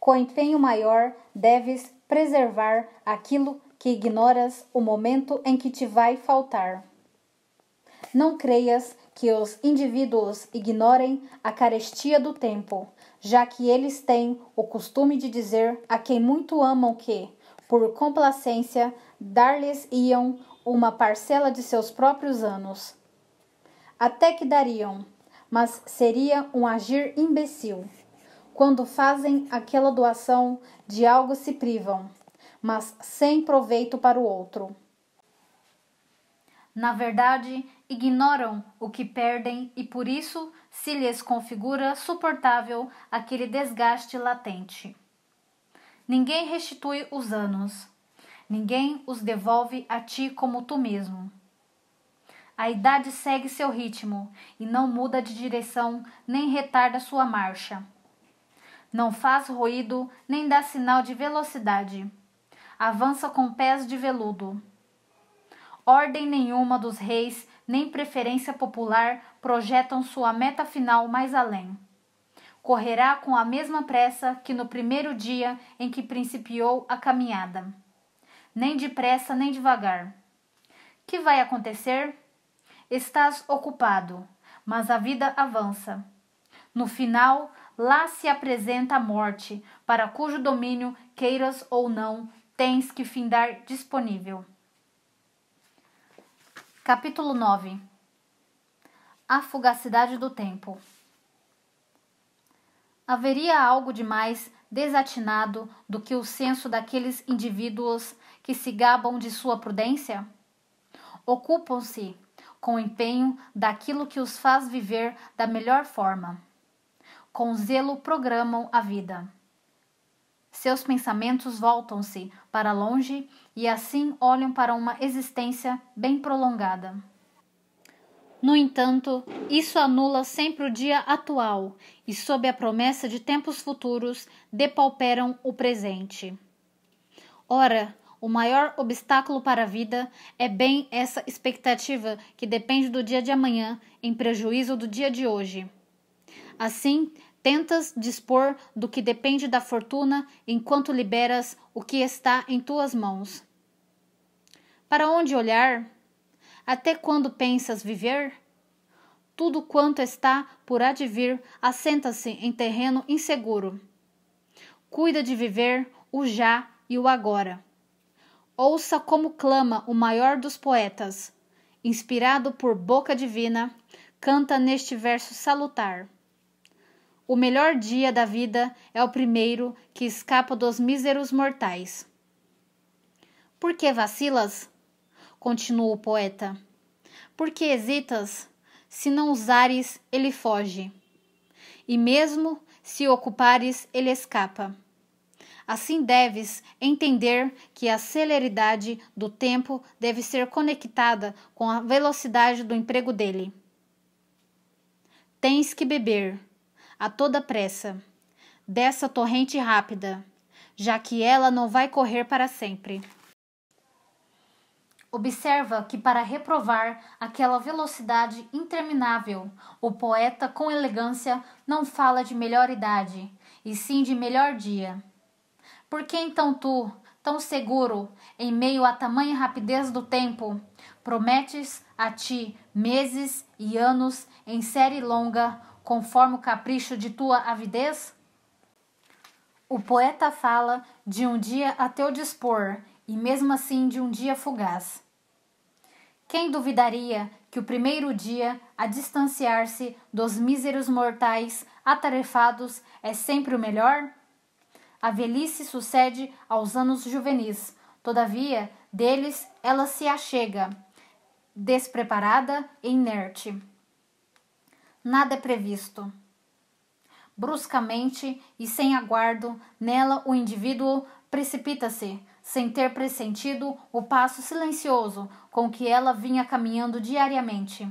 Com empenho maior, deves preservar aquilo que ignoras o momento em que te vai faltar. Não creias que os indivíduos ignorem a carestia do tempo, já que eles têm o costume de dizer a quem muito amam que, por complacência, dar-lhes-iam uma parcela de seus próprios anos. Até que dariam, mas seria um agir imbecil. Quando fazem aquela doação, de algo se privam mas sem proveito para o outro. Na verdade, ignoram o que perdem e por isso se lhes configura suportável aquele desgaste latente. Ninguém restitui os anos, ninguém os devolve a ti como tu mesmo. A idade segue seu ritmo e não muda de direção nem retarda sua marcha. Não faz ruído nem dá sinal de velocidade avança com pés de veludo. Ordem nenhuma dos reis, nem preferência popular projetam sua meta final mais além. Correrá com a mesma pressa que no primeiro dia em que principiou a caminhada. Nem depressa, nem devagar. Que vai acontecer? Estás ocupado, mas a vida avança. No final, lá se apresenta a morte, para cujo domínio, queiras ou não, tens que findar disponível. Capítulo 9 A fugacidade do tempo. Haveria algo de mais desatinado do que o senso daqueles indivíduos que se gabam de sua prudência? Ocupam-se com empenho daquilo que os faz viver da melhor forma. Com zelo programam a vida seus pensamentos voltam-se para longe e assim olham para uma existência bem prolongada. No entanto, isso anula sempre o dia atual e, sob a promessa de tempos futuros, depauperam o presente. Ora, o maior obstáculo para a vida é bem essa expectativa que depende do dia de amanhã, em prejuízo do dia de hoje. Assim, Tentas dispor do que depende da fortuna enquanto liberas o que está em tuas mãos. Para onde olhar? Até quando pensas viver? Tudo quanto está por advir assenta-se em terreno inseguro. Cuida de viver o já e o agora. Ouça como clama o maior dos poetas, inspirado por boca divina, canta neste verso salutar. O melhor dia da vida é o primeiro que escapa dos míseros mortais. Por que vacilas? Continua o poeta. Por que hesitas? Se não usares, ele foge. E mesmo se ocupares, ele escapa. Assim deves entender que a celeridade do tempo deve ser conectada com a velocidade do emprego dele. Tens que beber a toda pressa, dessa torrente rápida, já que ela não vai correr para sempre. Observa que, para reprovar aquela velocidade interminável, o poeta, com elegância, não fala de melhor idade, e sim de melhor dia. Por que então tu, tão seguro, em meio à tamanha rapidez do tempo, prometes a ti meses e anos em série longa conforme o capricho de tua avidez? O poeta fala de um dia a teu dispor e mesmo assim de um dia fugaz. Quem duvidaria que o primeiro dia, a distanciar-se dos míseros mortais atarefados, é sempre o melhor? A velhice sucede aos anos juvenis, todavia, deles ela se achega, despreparada e inerte. Nada é previsto. Bruscamente e sem aguardo, nela o indivíduo precipita-se, sem ter pressentido o passo silencioso com que ela vinha caminhando diariamente.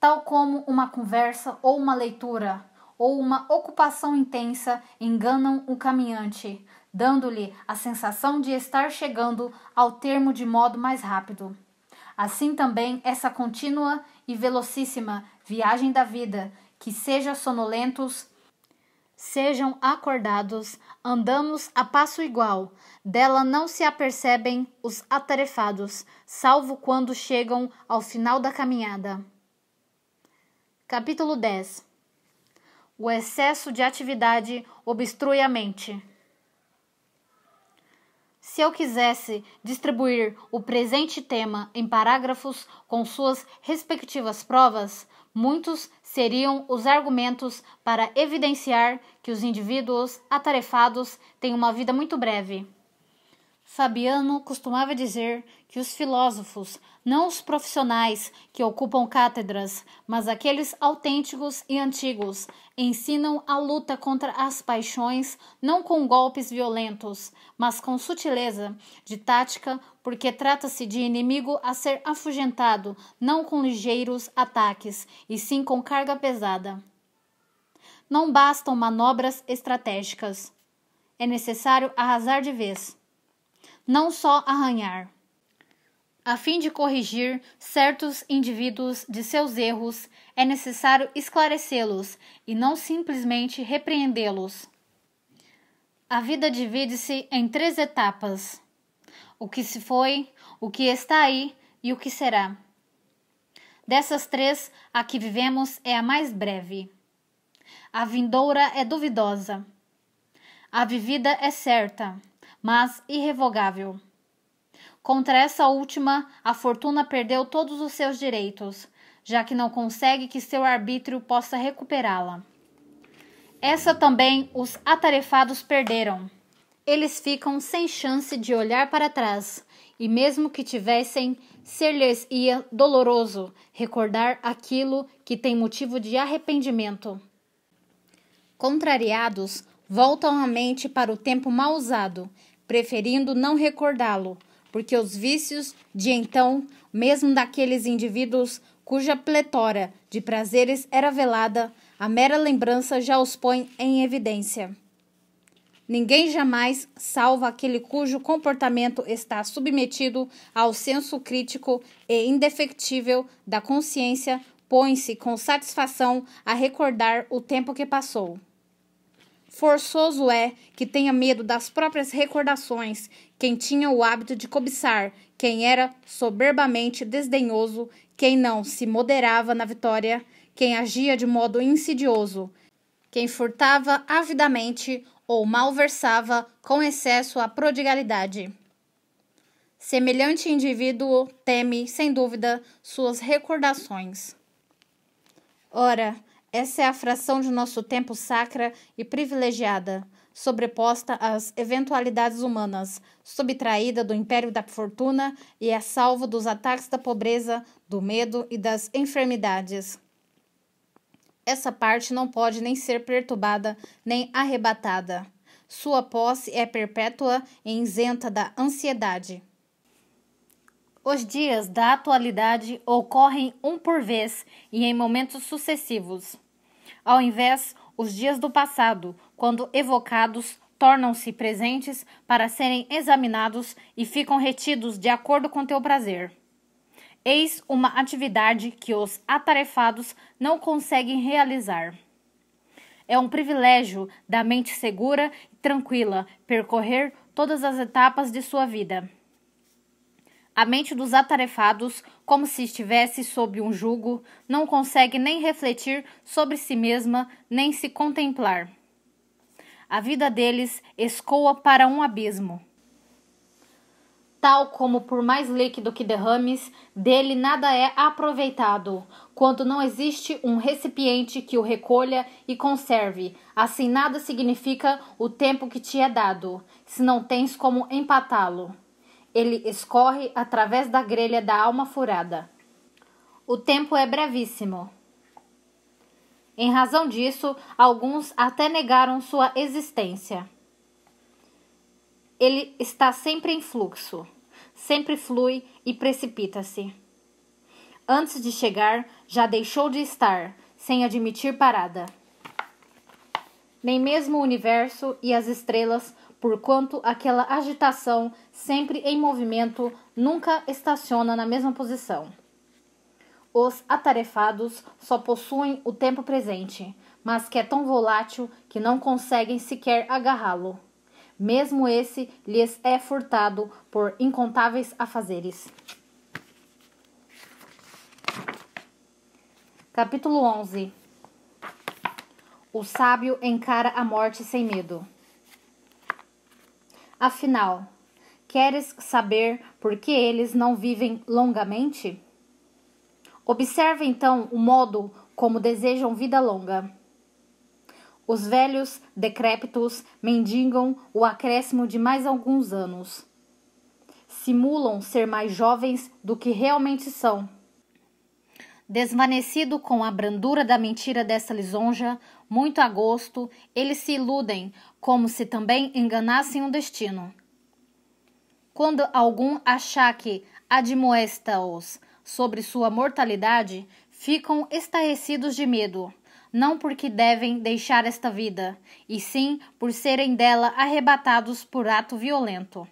Tal como uma conversa ou uma leitura ou uma ocupação intensa enganam o caminhante, dando-lhe a sensação de estar chegando ao termo de modo mais rápido. Assim também essa contínua e velocíssima viagem da vida, que seja sonolentos, sejam acordados, andamos a passo igual, dela não se apercebem os atarefados, salvo quando chegam ao final da caminhada. Capítulo 10 O excesso de atividade obstrui a mente. Se eu quisesse distribuir o presente tema em parágrafos com suas respectivas provas, Muitos seriam os argumentos para evidenciar que os indivíduos atarefados têm uma vida muito breve. Fabiano costumava dizer que os filósofos, não os profissionais que ocupam cátedras, mas aqueles autênticos e antigos, ensinam a luta contra as paixões não com golpes violentos, mas com sutileza de tática porque trata-se de inimigo a ser afugentado, não com ligeiros ataques, e sim com carga pesada. Não bastam manobras estratégicas. É necessário arrasar de vez. Não só arranhar a fim de corrigir certos indivíduos de seus erros, é necessário esclarecê-los e não simplesmente repreendê-los. A vida divide-se em três etapas o que se foi, o que está aí e o que será. Dessas três, a que vivemos é a mais breve. A vindoura é duvidosa. A vivida é certa, mas irrevogável. Contra essa última, a fortuna perdeu todos os seus direitos, já que não consegue que seu arbítrio possa recuperá-la. Essa também os atarefados perderam. Eles ficam sem chance de olhar para trás, e mesmo que tivessem, ser-lhes-ia doloroso recordar aquilo que tem motivo de arrependimento. Contrariados, voltam a mente para o tempo mal usado, preferindo não recordá-lo, porque os vícios de então, mesmo daqueles indivíduos cuja pletora de prazeres era velada, a mera lembrança já os põe em evidência. Ninguém jamais salva aquele cujo comportamento está submetido ao senso crítico e indefectível da consciência, põe-se com satisfação a recordar o tempo que passou. Forçoso é que tenha medo das próprias recordações, quem tinha o hábito de cobiçar, quem era soberbamente desdenhoso, quem não se moderava na vitória, quem agia de modo insidioso, quem furtava avidamente ou malversava com excesso a prodigalidade. Semelhante indivíduo teme, sem dúvida, suas recordações. Ora, essa é a fração de nosso tempo sacra e privilegiada, sobreposta às eventualidades humanas, subtraída do império da fortuna e a é salvo dos ataques da pobreza, do medo e das enfermidades. Essa parte não pode nem ser perturbada nem arrebatada. Sua posse é perpétua e isenta da ansiedade. Os dias da atualidade ocorrem um por vez e em momentos sucessivos. Ao invés, os dias do passado, quando evocados, tornam-se presentes para serem examinados e ficam retidos de acordo com teu prazer. Eis uma atividade que os atarefados não conseguem realizar. É um privilégio da mente segura e tranquila percorrer todas as etapas de sua vida. A mente dos atarefados, como se estivesse sob um jugo, não consegue nem refletir sobre si mesma, nem se contemplar. A vida deles escoa para um abismo tal como por mais líquido que derrames, dele nada é aproveitado, quando não existe um recipiente que o recolha e conserve. Assim nada significa o tempo que te é dado, se não tens como empatá-lo. Ele escorre através da grelha da alma furada. O tempo é brevíssimo. Em razão disso, alguns até negaram sua existência ele está sempre em fluxo sempre flui e precipita-se. Antes de chegar, já deixou de estar, sem admitir parada. Nem mesmo o universo e as estrelas, porquanto aquela agitação, sempre em movimento, nunca estaciona na mesma posição. Os atarefados só possuem o tempo presente, mas que é tão volátil que não conseguem sequer agarrá-lo mesmo esse lhes é furtado por incontáveis afazeres. Capítulo 11 O sábio encara a morte sem medo. Afinal, queres saber por que eles não vivem longamente? Observa então o modo como desejam vida longa. Os velhos, decrépitos, mendigam o acréscimo de mais alguns anos. Simulam ser mais jovens do que realmente são. Desvanecido com a brandura da mentira dessa lisonja, muito a gosto, eles se iludem, como se também enganassem o destino. Quando algum achaque admoesta-os sobre sua mortalidade, ficam estarrecidos de medo não porque devem deixar esta vida, e sim por serem dela arrebatados por ato violento.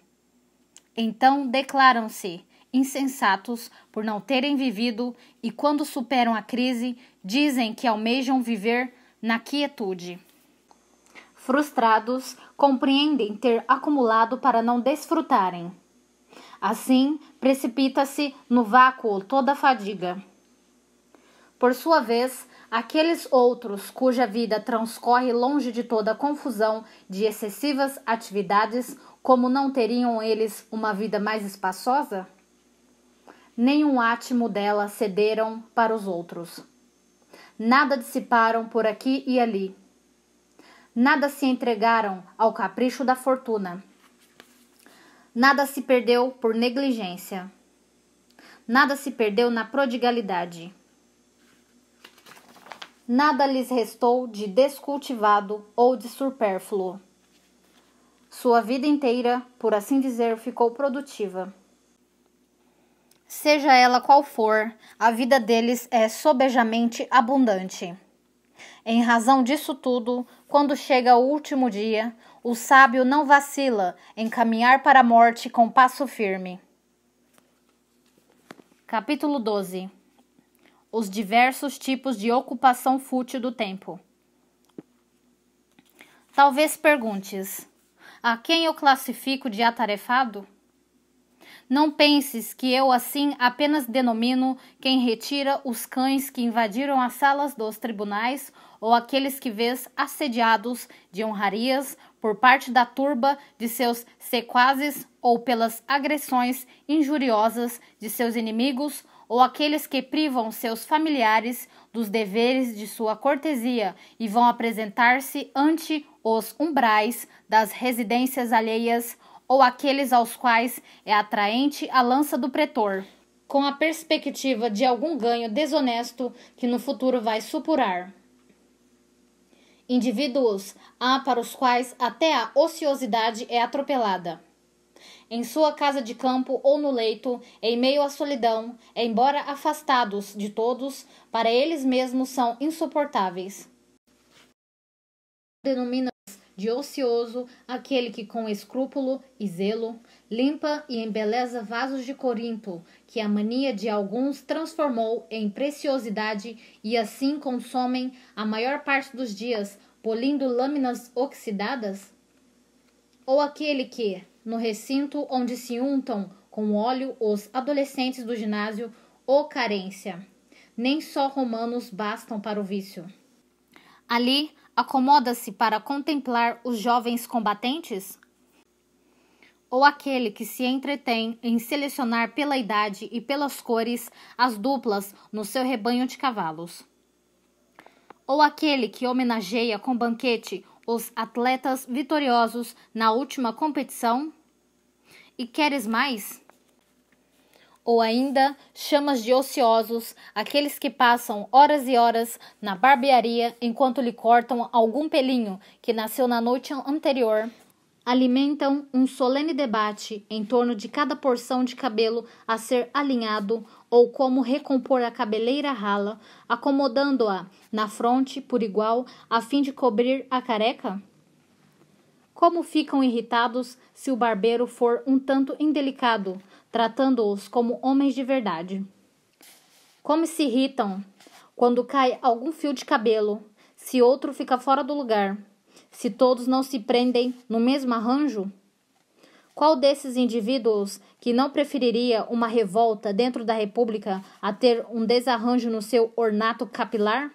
Então declaram-se insensatos por não terem vivido, e quando superam a crise, dizem que almejam viver na quietude. Frustrados, compreendem ter acumulado para não desfrutarem. Assim, precipita-se no vácuo toda a fadiga. Por sua vez, aqueles outros cuja vida transcorre longe de toda confusão de excessivas atividades, como não teriam eles uma vida mais espaçosa? Nenhum átimo dela cederam para os outros. Nada dissiparam por aqui e ali. Nada se entregaram ao capricho da fortuna. Nada se perdeu por negligência. Nada se perdeu na prodigalidade nada lhes restou de descultivado ou de supérfluo. Sua vida inteira, por assim dizer, ficou produtiva. Seja ela qual for, a vida deles é sobejamente abundante. Em razão disso tudo, quando chega o último dia, o sábio não vacila em caminhar para a morte com passo firme. Capítulo 12 os diversos tipos de ocupação fútil do tempo. Talvez perguntes: a quem eu classifico de atarefado? Não penses que eu assim apenas denomino quem retira os cães que invadiram as salas dos tribunais ou aqueles que vês assediados de honrarias por parte da turba de seus sequazes ou pelas agressões injuriosas de seus inimigos ou aqueles que privam seus familiares dos deveres de sua cortesia e vão apresentar-se ante os umbrais das residências alheias ou aqueles aos quais é atraente a lança do pretor, com a perspectiva de algum ganho desonesto que no futuro vai supurar. Indivíduos há para os quais até a ociosidade é atropelada em sua casa de campo ou no leito, em meio à solidão, embora afastados de todos, para eles mesmos são insuportáveis. Denomina de ocioso aquele que com escrúpulo e zelo limpa e embeleza vasos de Corinto, que a mania de alguns transformou em preciosidade e assim consomem a maior parte dos dias, polindo lâminas oxidadas? Ou aquele que, no recinto onde se untam com óleo os adolescentes do ginásio ou carência. Nem só romanos bastam para o vício. Ali acomoda-se para contemplar os jovens combatentes? Ou aquele que se entretém em selecionar pela idade e pelas cores as duplas no seu rebanho de cavalos? Ou aquele que homenageia com banquete os atletas vitoriosos na última competição? E queres mais? Ou ainda chamas de ociosos aqueles que passam horas e horas na barbearia enquanto lhe cortam algum pelinho que nasceu na noite anterior alimentam um solene debate em torno de cada porção de cabelo a ser alinhado ou como recompor a cabeleira rala, acomodando-a na fronte por igual a fim de cobrir a careca? Como ficam irritados se o barbeiro for um tanto indelicado, tratando-os como homens de verdade. Como se irritam quando cai algum fio de cabelo, se outro fica fora do lugar, se todos não se prendem no mesmo arranjo? Qual desses indivíduos que não preferiria uma revolta dentro da República a ter um desarranjo no seu ornato capilar?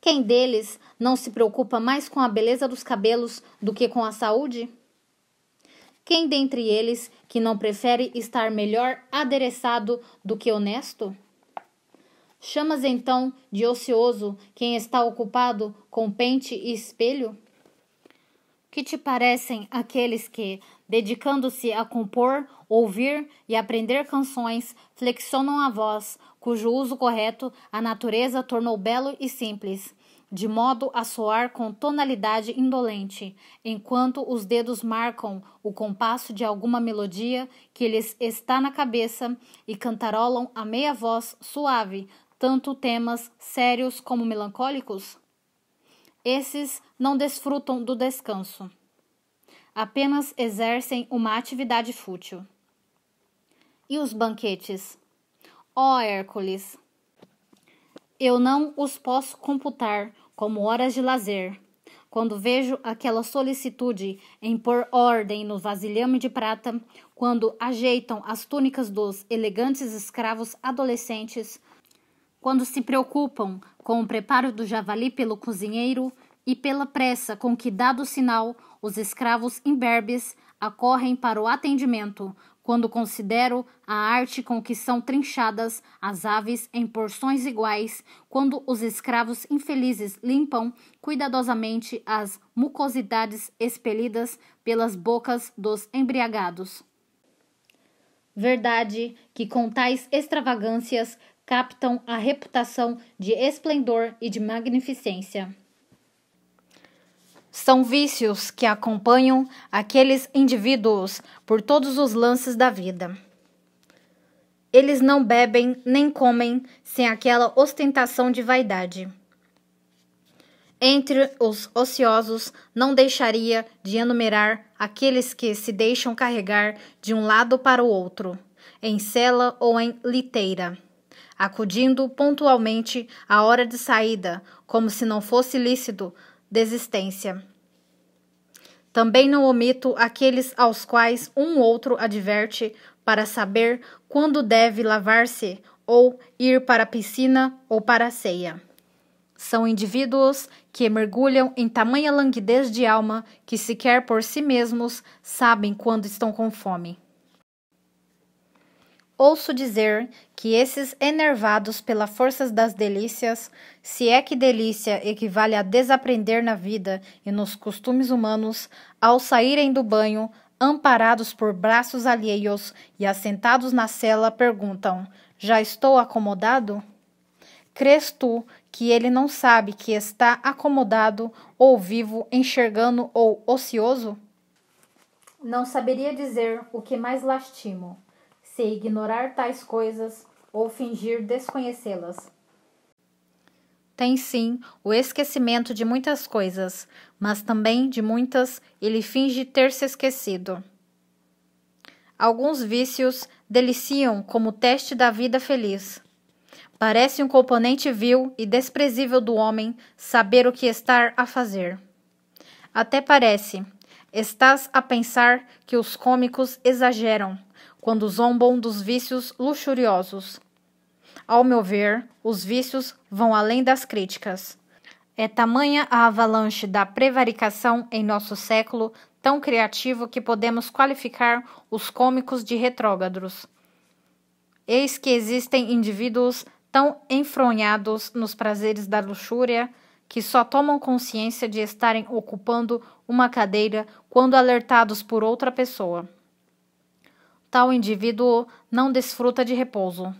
Quem deles não se preocupa mais com a beleza dos cabelos do que com a saúde? Quem dentre eles que não prefere estar melhor adereçado do que honesto? Chamas então de ocioso quem está ocupado com pente e espelho? Que te parecem aqueles que, dedicando-se a compor, ouvir e aprender canções, flexionam a voz, cujo uso correto a natureza tornou belo e simples, de modo a soar com tonalidade indolente, enquanto os dedos marcam o compasso de alguma melodia que lhes está na cabeça e cantarolam a meia voz suave, tanto temas sérios como melancólicos? Esses não desfrutam do descanso. Apenas exercem uma atividade fútil. E os banquetes? Ó oh, Hércules, eu não os posso computar como horas de lazer. Quando vejo aquela solicitude em pôr ordem no vasilhame de prata, quando ajeitam as túnicas dos elegantes escravos adolescentes, quando se preocupam com o preparo do javali pelo cozinheiro e pela pressa com que, dado o sinal, os escravos imberbes acorrem para o atendimento, quando considero a arte com que são trinchadas as aves em porções iguais, quando os escravos infelizes limpam cuidadosamente as mucosidades expelidas pelas bocas dos embriagados. Verdade que com tais extravagâncias captam a reputação de esplendor e de magnificência. São vícios que acompanham aqueles indivíduos por todos os lances da vida. Eles não bebem nem comem sem aquela ostentação de vaidade. Entre os ociosos, não deixaria de enumerar aqueles que se deixam carregar de um lado para o outro, em cela ou em liteira, acudindo pontualmente à hora de saída, como se não fosse lícito desistência. Também não omito aqueles aos quais um outro adverte para saber quando deve lavar-se ou ir para a piscina ou para a ceia. São indivíduos que mergulham em tamanha languidez de alma que sequer por si mesmos sabem quando estão com fome. Ouço dizer que esses enervados pela forças das delícias, se é que delícia equivale a desaprender na vida e nos costumes humanos, ao saírem do banho, amparados por braços alheios e assentados na cela, perguntam: Já estou acomodado? Crês tu que ele não sabe que está acomodado ou vivo, enxergando ou ocioso? Não saberia dizer o que mais lastimo se ignorar tais coisas ou fingir desconhecê-las. Tem sim o esquecimento de muitas coisas, mas também de muitas ele finge ter se esquecido. Alguns vícios deliciam como teste da vida feliz. Parece um componente vil e desprezível do homem saber o que estar a fazer. Até parece, estás a pensar que os cômicos exageram quando zombam dos vícios luxuriosos. Ao meu ver, os vícios vão além das críticas. É tamanha a avalanche da prevaricação em nosso século tão criativo que podemos qualificar os cômicos de retrógrados. Eis que existem indivíduos tão enfronhados nos prazeres da luxúria que só tomam consciência de estarem ocupando uma cadeira quando alertados por outra pessoa. Tal indivíduo não desfruta de repouso.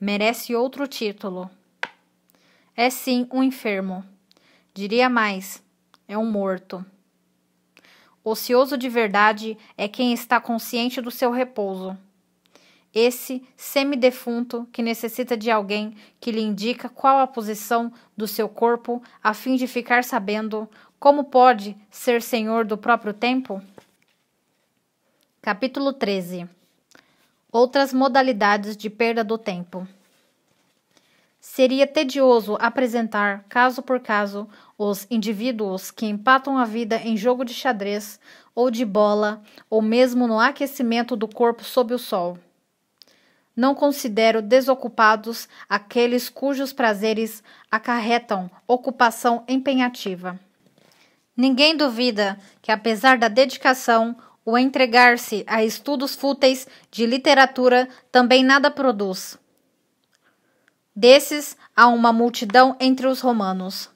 Merece outro título. É sim um enfermo. Diria mais: é um morto. Ocioso de verdade é quem está consciente do seu repouso. Esse semidefunto que necessita de alguém que lhe indica qual a posição do seu corpo a fim de ficar sabendo como pode ser senhor do próprio tempo? Capítulo 13 Outras modalidades de perda do tempo. Seria tedioso apresentar, caso por caso, os indivíduos que empatam a vida em jogo de xadrez ou de bola, ou mesmo no aquecimento do corpo sob o sol. Não considero desocupados aqueles cujos prazeres acarretam ocupação empenhativa. Ninguém duvida que, apesar da dedicação, o entregar-se a estudos fúteis de literatura também nada produz. Desses há uma multidão entre os romanos.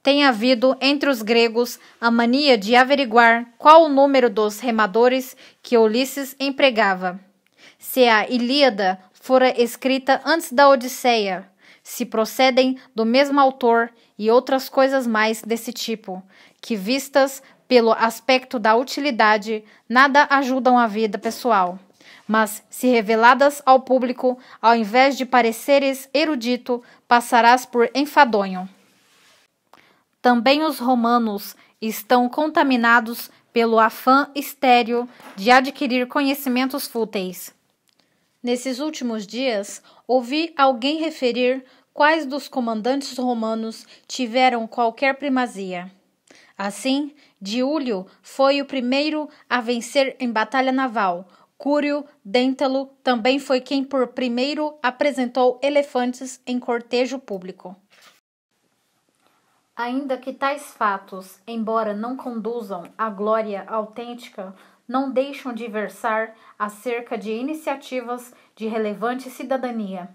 Tem havido entre os gregos a mania de averiguar qual o número dos remadores que Ulisses empregava. Se a Ilíada fora escrita antes da Odisseia, se procedem do mesmo autor e outras coisas mais desse tipo, que vistas pelo aspecto da utilidade, nada ajudam a vida pessoal. Mas, se reveladas ao público, ao invés de pareceres erudito, passarás por enfadonho. Também os romanos estão contaminados pelo afã estéril de adquirir conhecimentos fúteis. Nesses últimos dias, ouvi alguém referir quais dos comandantes romanos tiveram qualquer primazia. Assim, Diúlio foi o primeiro a vencer em batalha naval. Cúrio Dêntalo também foi quem por primeiro apresentou elefantes em cortejo público. Ainda que tais fatos, embora não conduzam à glória autêntica, não deixam de versar acerca de iniciativas de relevante cidadania.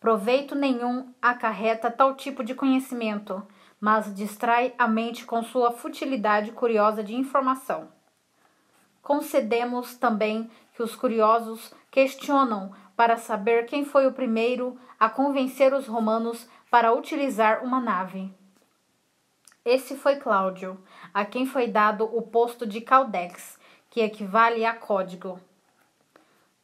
Proveito nenhum acarreta tal tipo de conhecimento, mas distrai a mente com sua futilidade curiosa de informação. Concedemos também que os curiosos questionam para saber quem foi o primeiro a convencer os romanos para utilizar uma nave. Esse foi Cláudio, a quem foi dado o posto de Caldex, que equivale a código.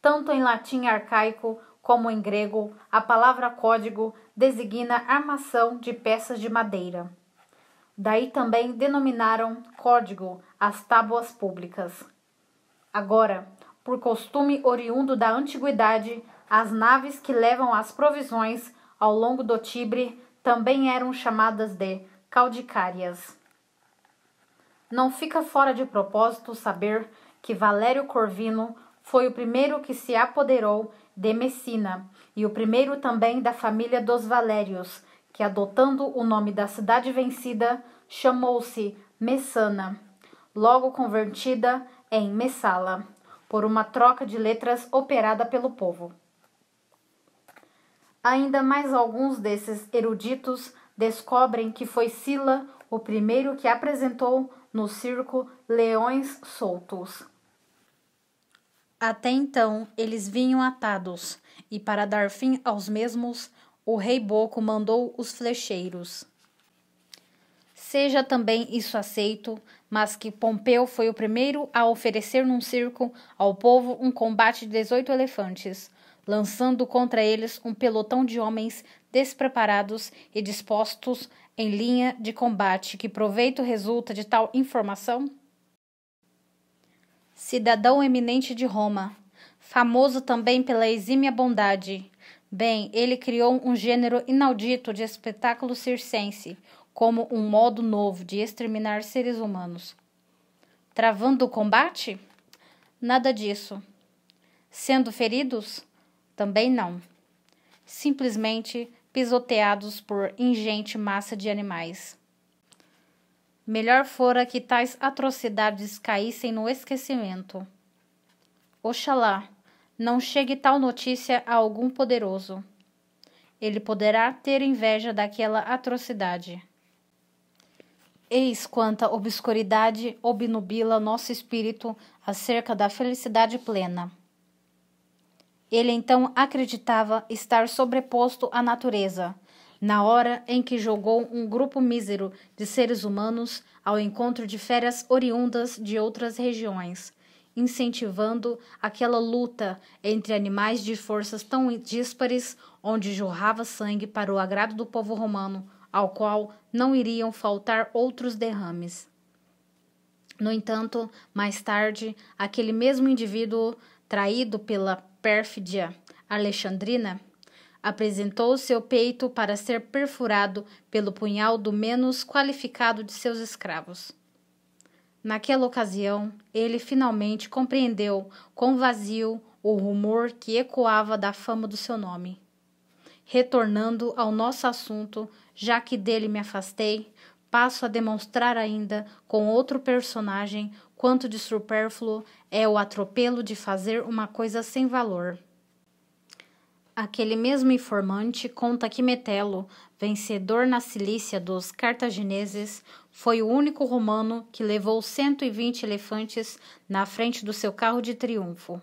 Tanto em latim arcaico como em grego, a palavra código designa armação de peças de madeira. Daí também denominaram código as tábuas públicas. Agora, por costume oriundo da antiguidade, as naves que levam as provisões ao longo do Tibre também eram chamadas de caudicárias. Não fica fora de propósito saber que Valério Corvino foi o primeiro que se apoderou de Messina, e o primeiro também da família dos Valérios, que adotando o nome da cidade vencida, chamou-se Messana, logo convertida em Messala, por uma troca de letras operada pelo povo. Ainda mais alguns desses eruditos descobrem que foi Sila o primeiro que apresentou no circo leões soltos até então, eles vinham atados, e para dar fim aos mesmos, o rei Boco mandou os flecheiros. Seja também isso aceito, mas que Pompeu foi o primeiro a oferecer num circo ao povo um combate de 18 elefantes, lançando contra eles um pelotão de homens despreparados e dispostos em linha de combate. Que proveito resulta de tal informação? cidadão eminente de Roma, famoso também pela exímia bondade. Bem, ele criou um gênero inaudito de espetáculo circense, como um modo novo de exterminar seres humanos. Travando o combate? Nada disso. Sendo feridos? Também não. Simplesmente pisoteados por ingente massa de animais. Melhor fora que tais atrocidades caíssem no esquecimento. Oxalá não chegue tal notícia a algum poderoso. Ele poderá ter inveja daquela atrocidade. Eis quanta obscuridade obnubila nosso espírito acerca da felicidade plena. Ele então acreditava estar sobreposto à natureza, na hora em que jogou um grupo mísero de seres humanos ao encontro de feras oriundas de outras regiões, incentivando aquela luta entre animais de forças tão díspares, onde jorrava sangue para o agrado do povo romano, ao qual não iriam faltar outros derrames. No entanto, mais tarde, aquele mesmo indivíduo, traído pela pérfidia alexandrina, apresentou seu peito para ser perfurado pelo punhal do menos qualificado de seus escravos. Naquela ocasião, ele finalmente compreendeu com vazio o rumor que ecoava da fama do seu nome. Retornando ao nosso assunto, já que dele me afastei, passo a demonstrar ainda com outro personagem quanto de supérfluo é o atropelo de fazer uma coisa sem valor. Aquele mesmo informante conta que Metelo, vencedor na Cilícia dos cartagineses, foi o único romano que levou 120 elefantes na frente do seu carro de triunfo.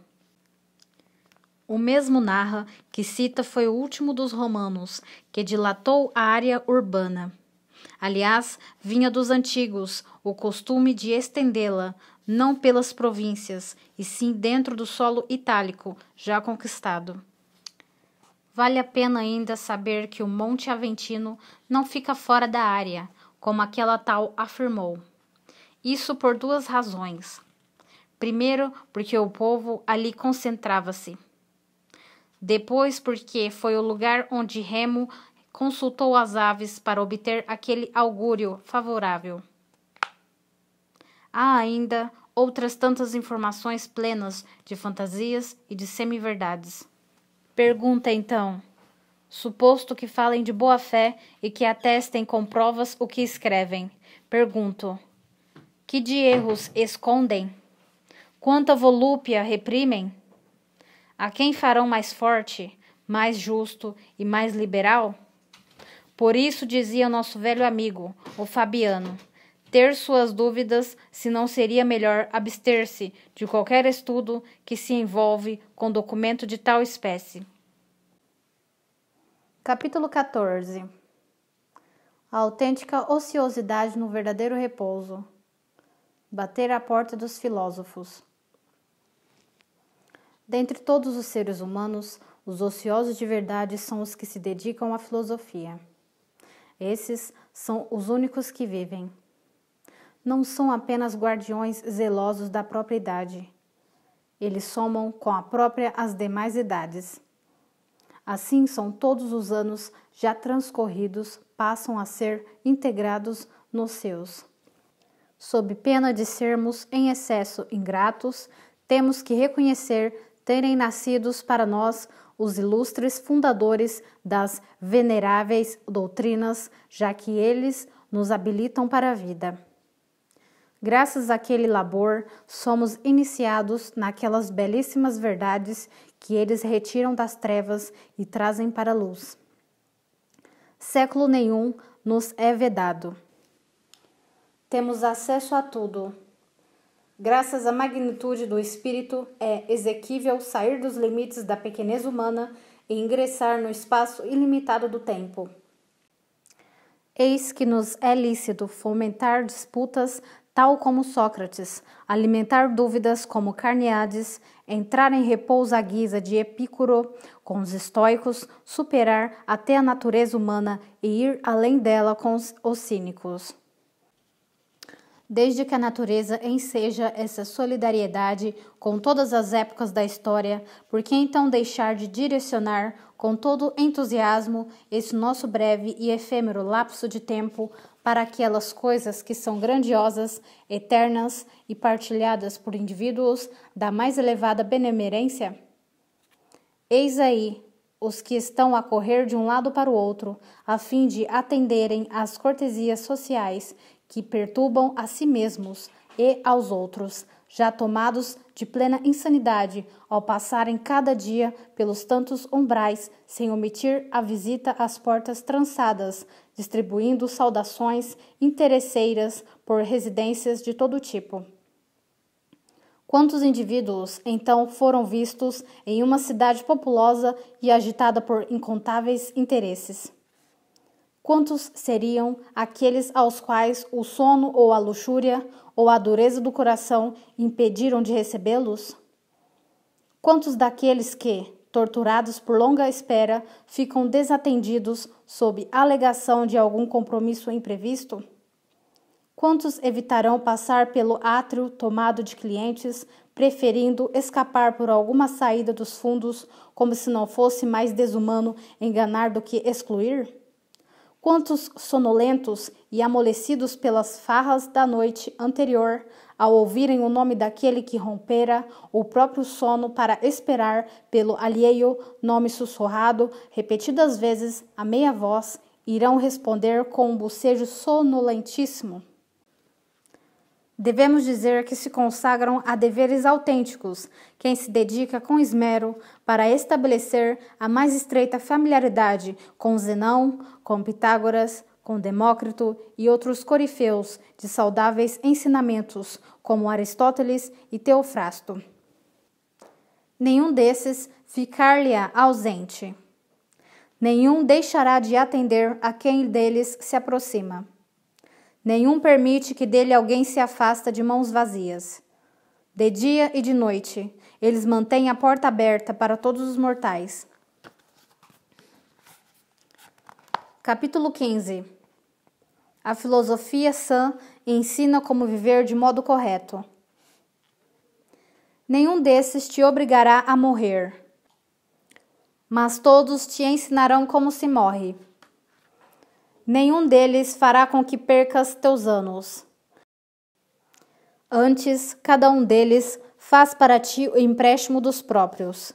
O mesmo narra que Cita foi o último dos romanos que dilatou a área urbana. Aliás, vinha dos antigos o costume de estendê-la, não pelas províncias, e sim dentro do solo itálico já conquistado. Vale a pena ainda saber que o Monte Aventino não fica fora da área, como aquela tal afirmou. Isso por duas razões. Primeiro, porque o povo ali concentrava-se. Depois, porque foi o lugar onde Remo consultou as aves para obter aquele augúrio favorável. Há ainda outras tantas informações plenas de fantasias e de semi-verdades. Pergunta então: suposto que falem de boa fé e que atestem com provas o que escrevem, pergunto: que de erros escondem? Quanta volúpia reprimem? A quem farão mais forte, mais justo e mais liberal? Por isso dizia nosso velho amigo, o Fabiano, ter suas dúvidas se não seria melhor abster-se de qualquer estudo que se envolve com documento de tal espécie. Capítulo 14 A autêntica ociosidade no verdadeiro repouso. Bater à porta dos filósofos. Dentre todos os seres humanos, os ociosos de verdade são os que se dedicam à filosofia. Esses são os únicos que vivem não são apenas guardiões zelosos da própria idade. Eles somam com a própria as demais idades. Assim, são todos os anos já transcorridos passam a ser integrados nos seus. Sob pena de sermos em excesso ingratos, temos que reconhecer terem nascidos para nós os ilustres fundadores das veneráveis doutrinas, já que eles nos habilitam para a vida. Graças àquele labor, somos iniciados naquelas belíssimas verdades que eles retiram das trevas e trazem para a luz. Século nenhum nos é vedado. Temos acesso a tudo. Graças à magnitude do espírito, é exequível sair dos limites da pequenez humana e ingressar no espaço ilimitado do tempo. Eis que nos é lícito fomentar disputas tal como Sócrates, alimentar dúvidas como Carneades, entrar em repouso à guisa de Epicuro, com os estoicos, superar até a natureza humana e ir além dela com os, os cínicos. Desde que a natureza enseja essa solidariedade com todas as épocas da história, por que então deixar de direcionar com todo entusiasmo esse nosso breve e efêmero lapso de tempo para aquelas coisas que são grandiosas, eternas e partilhadas por indivíduos da mais elevada benemerência? Eis aí os que estão a correr de um lado para o outro, a fim de atenderem às cortesias sociais que perturbam a si mesmos e aos outros, já tomados de plena insanidade, ao passarem cada dia pelos tantos umbrais, sem omitir a visita às portas trançadas, distribuindo saudações interesseiras por residências de todo tipo. Quantos indivíduos então foram vistos em uma cidade populosa e agitada por incontáveis interesses? quantos seriam aqueles aos quais o sono ou a luxúria ou a dureza do coração impediram de recebê-los? Quantos daqueles que, torturados por longa espera, ficam desatendidos sob alegação de algum compromisso imprevisto? Quantos evitarão passar pelo átrio tomado de clientes, preferindo escapar por alguma saída dos fundos, como se não fosse mais desumano enganar do que excluir? Quantos sonolentos e amolecidos pelas farras da noite anterior, ao ouvirem o nome daquele que rompera o próprio sono para esperar pelo alheio nome sussurrado repetidas vezes a meia voz, irão responder com um bocejo sonolentíssimo? Devemos dizer que se consagram a deveres autênticos, quem se dedica com esmero para estabelecer a mais estreita familiaridade com Zenão, com Pitágoras, com Demócrito e outros corifeus de saudáveis ensinamentos, como Aristóteles e Teofrasto. Nenhum desses ficar-lhe-á ausente. Nenhum deixará de atender a quem deles se aproxima. Nenhum permite que dele alguém se afasta de mãos vazias. De dia e de noite, eles mantêm a porta aberta para todos os mortais. Capítulo 15 A filosofia sã ensina como viver de modo correto. Nenhum desses te obrigará a morrer, mas todos te ensinarão como se morre nenhum deles fará com que percas teus anos. Antes, cada um deles faz para ti o empréstimo dos próprios.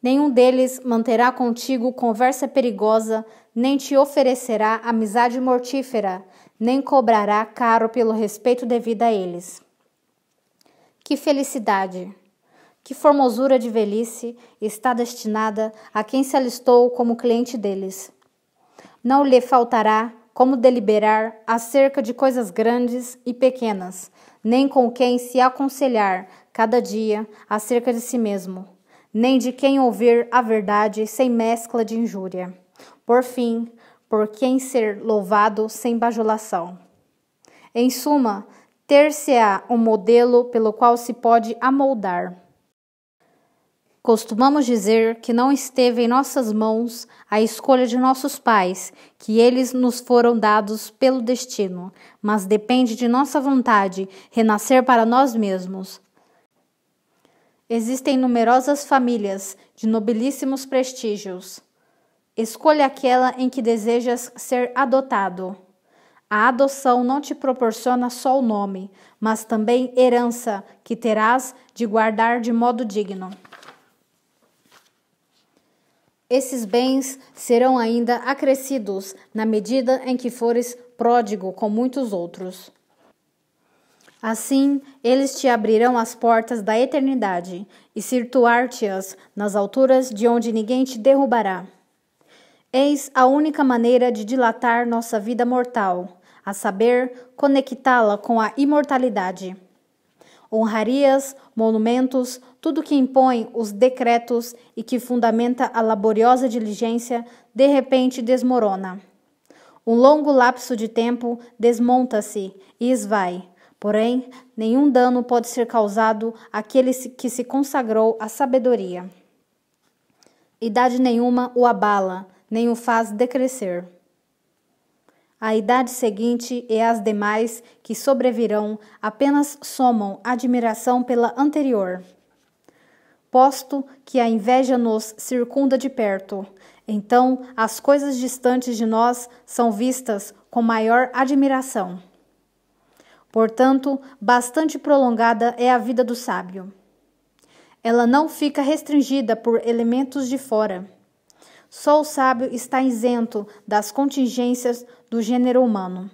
Nenhum deles manterá contigo conversa perigosa, nem te oferecerá amizade mortífera, nem cobrará caro pelo respeito devido a eles. Que felicidade! Que formosura de velhice está destinada a quem se alistou como cliente deles. Não lhe faltará como deliberar acerca de coisas grandes e pequenas, nem com quem se aconselhar cada dia acerca de si mesmo, nem de quem ouvir a verdade sem mescla de injúria. Por fim, por quem ser louvado sem bajulação. Em suma, ter-se-á um modelo pelo qual se pode amoldar. Costumamos dizer que não esteve em nossas mãos a escolha de nossos pais, que eles nos foram dados pelo destino, mas depende de nossa vontade renascer para nós mesmos. Existem numerosas famílias de nobilíssimos prestígios. Escolha aquela em que desejas ser adotado. A adoção não te proporciona só o nome, mas também herança que terás de guardar de modo digno. Esses bens serão ainda acrescidos na medida em que fores pródigo com muitos outros. Assim, eles te abrirão as portas da eternidade e situar-te-as nas alturas de onde ninguém te derrubará. Eis a única maneira de dilatar nossa vida mortal, a saber, conectá-la com a imortalidade honrarias, monumentos, tudo que impõe os decretos e que fundamenta a laboriosa diligência, de repente desmorona. Um longo lapso de tempo desmonta-se e esvai. Porém, nenhum dano pode ser causado àquele que se consagrou à sabedoria. Idade nenhuma o abala, nem o faz decrescer. A idade seguinte e as demais que sobrevirão apenas somam admiração pela anterior. Posto que a inveja nos circunda de perto, então as coisas distantes de nós são vistas com maior admiração. Portanto, bastante prolongada é a vida do sábio. Ela não fica restringida por elementos de fora. Só o sábio está isento das contingências do gênero humano.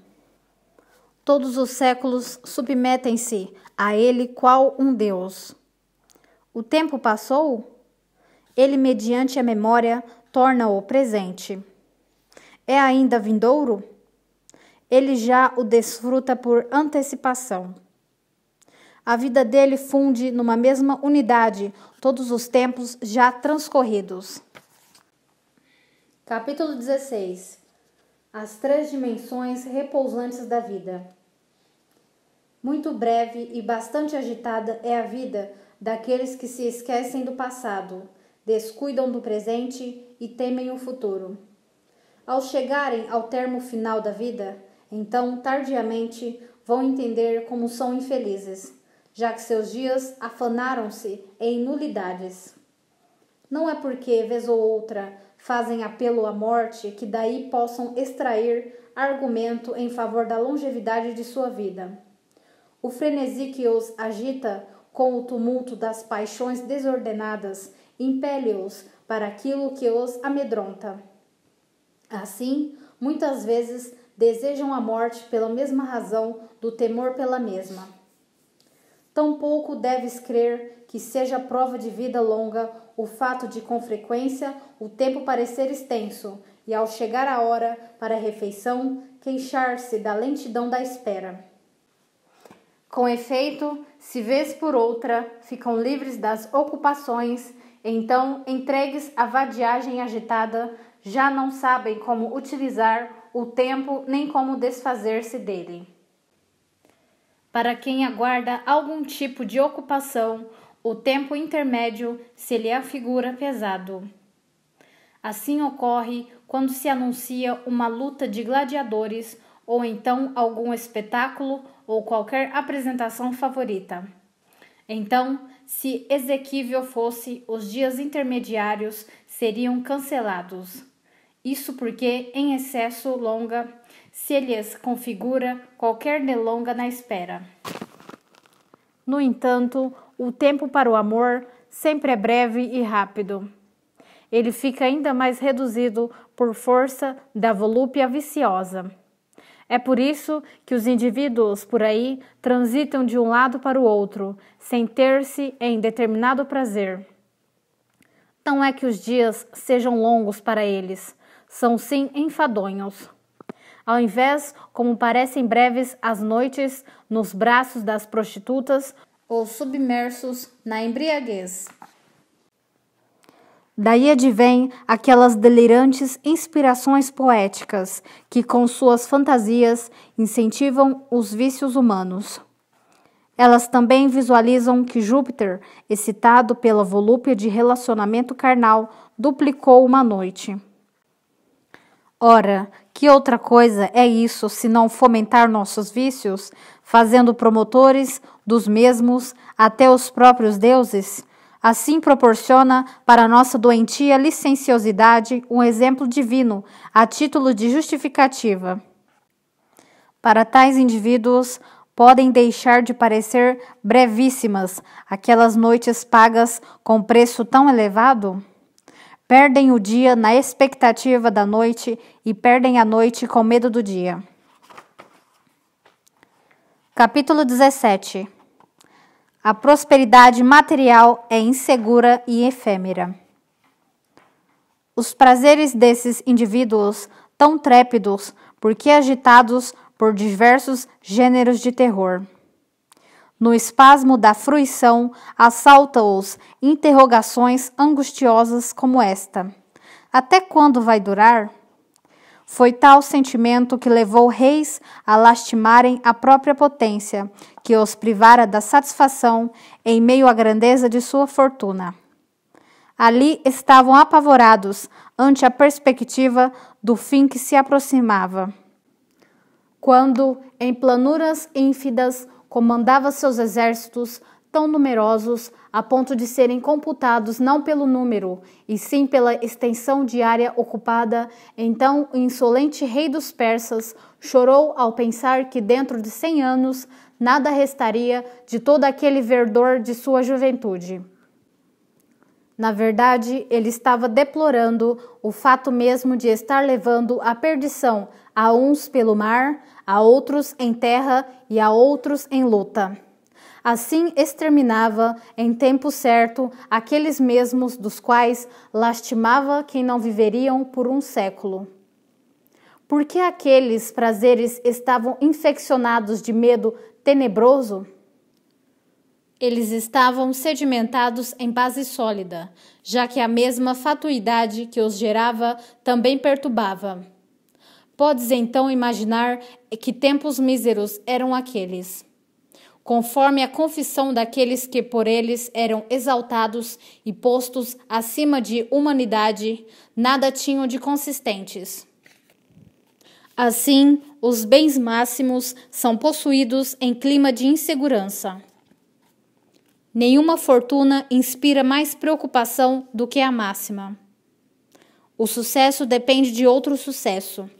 Todos os séculos submetem-se a ele qual um Deus. O tempo passou? Ele, mediante a memória, torna-o presente. É ainda vindouro? Ele já o desfruta por antecipação. A vida dele funde numa mesma unidade todos os tempos já transcorridos. Capítulo 16 as três dimensões repousantes da vida. Muito breve e bastante agitada é a vida daqueles que se esquecem do passado, descuidam do presente e temem o futuro. Ao chegarem ao termo final da vida, então, tardiamente, vão entender como são infelizes, já que seus dias afanaram-se em nulidades. Não é porque, vez ou outra, fazem apelo à morte, que daí possam extrair argumento em favor da longevidade de sua vida. O frenesi que os agita com o tumulto das paixões desordenadas impele-os para aquilo que os amedronta. Assim, muitas vezes desejam a morte pela mesma razão do temor pela mesma. Tampouco deves crer que seja prova de vida longa o fato de, com frequência, o tempo parecer extenso e, ao chegar a hora para a refeição, queixar-se da lentidão da espera. Com efeito, se vez por outra ficam livres das ocupações, então, entregues à vadiagem agitada, já não sabem como utilizar o tempo nem como desfazer-se dele. Para quem aguarda algum tipo de ocupação, o tempo intermédio se lhe é afigura pesado. Assim ocorre quando se anuncia uma luta de gladiadores ou então algum espetáculo ou qualquer apresentação favorita. Então, se exequível fosse, os dias intermediários seriam cancelados. Isso porque, em excesso longa, se lhes configura qualquer delonga na espera. No entanto, o tempo para o amor sempre é breve e rápido. Ele fica ainda mais reduzido por força da volúpia viciosa. É por isso que os indivíduos por aí transitam de um lado para o outro, sem ter-se em determinado prazer. Não é que os dias sejam longos para eles, são sim enfadonhos. Ao invés, como parecem breves as noites, nos braços das prostitutas ou submersos na embriaguez. Daí advém aquelas delirantes inspirações poéticas que, com suas fantasias, incentivam os vícios humanos. Elas também visualizam que Júpiter, excitado pela volúpia de relacionamento carnal, duplicou uma noite. Ora, que outra coisa é isso se não fomentar nossos vícios, fazendo promotores dos mesmos até os próprios deuses? Assim proporciona para nossa doentia licenciosidade um exemplo divino, a título de justificativa. Para tais indivíduos, podem deixar de parecer brevíssimas aquelas noites pagas com preço tão elevado? Perdem o dia na expectativa da noite e perdem a noite com medo do dia. Capítulo 17 A prosperidade material é insegura e efêmera. Os prazeres desses indivíduos, tão trépidos, porque agitados por diversos gêneros de terror, no espasmo da fruição, assalta-os interrogações angustiosas como esta: Até quando vai durar? Foi tal sentimento que levou reis a lastimarem a própria potência, que os privara da satisfação em meio à grandeza de sua fortuna. Ali estavam apavorados ante a perspectiva do fim que se aproximava. Quando, em planuras ínfidas, comandava seus exércitos tão numerosos a ponto de serem computados não pelo número, e sim pela extensão de área ocupada, então o insolente rei dos persas chorou ao pensar que dentro de cem anos nada restaria de todo aquele verdor de sua juventude. Na verdade, ele estava deplorando o fato mesmo de estar levando à perdição a uns pelo mar, a outros em terra e a outros em luta. Assim exterminava em tempo certo aqueles mesmos dos quais lastimava quem não viveriam por um século. Porque aqueles prazeres estavam infeccionados de medo tenebroso? Eles estavam sedimentados em base sólida, já que a mesma fatuidade que os gerava também perturbava. Podes então imaginar que tempos míseros eram aqueles. Conforme a confissão daqueles que por eles eram exaltados e postos acima de humanidade, nada tinham de consistentes. Assim, os bens máximos são possuídos em clima de insegurança. Nenhuma fortuna inspira mais preocupação do que a máxima. O sucesso depende de outro sucesso.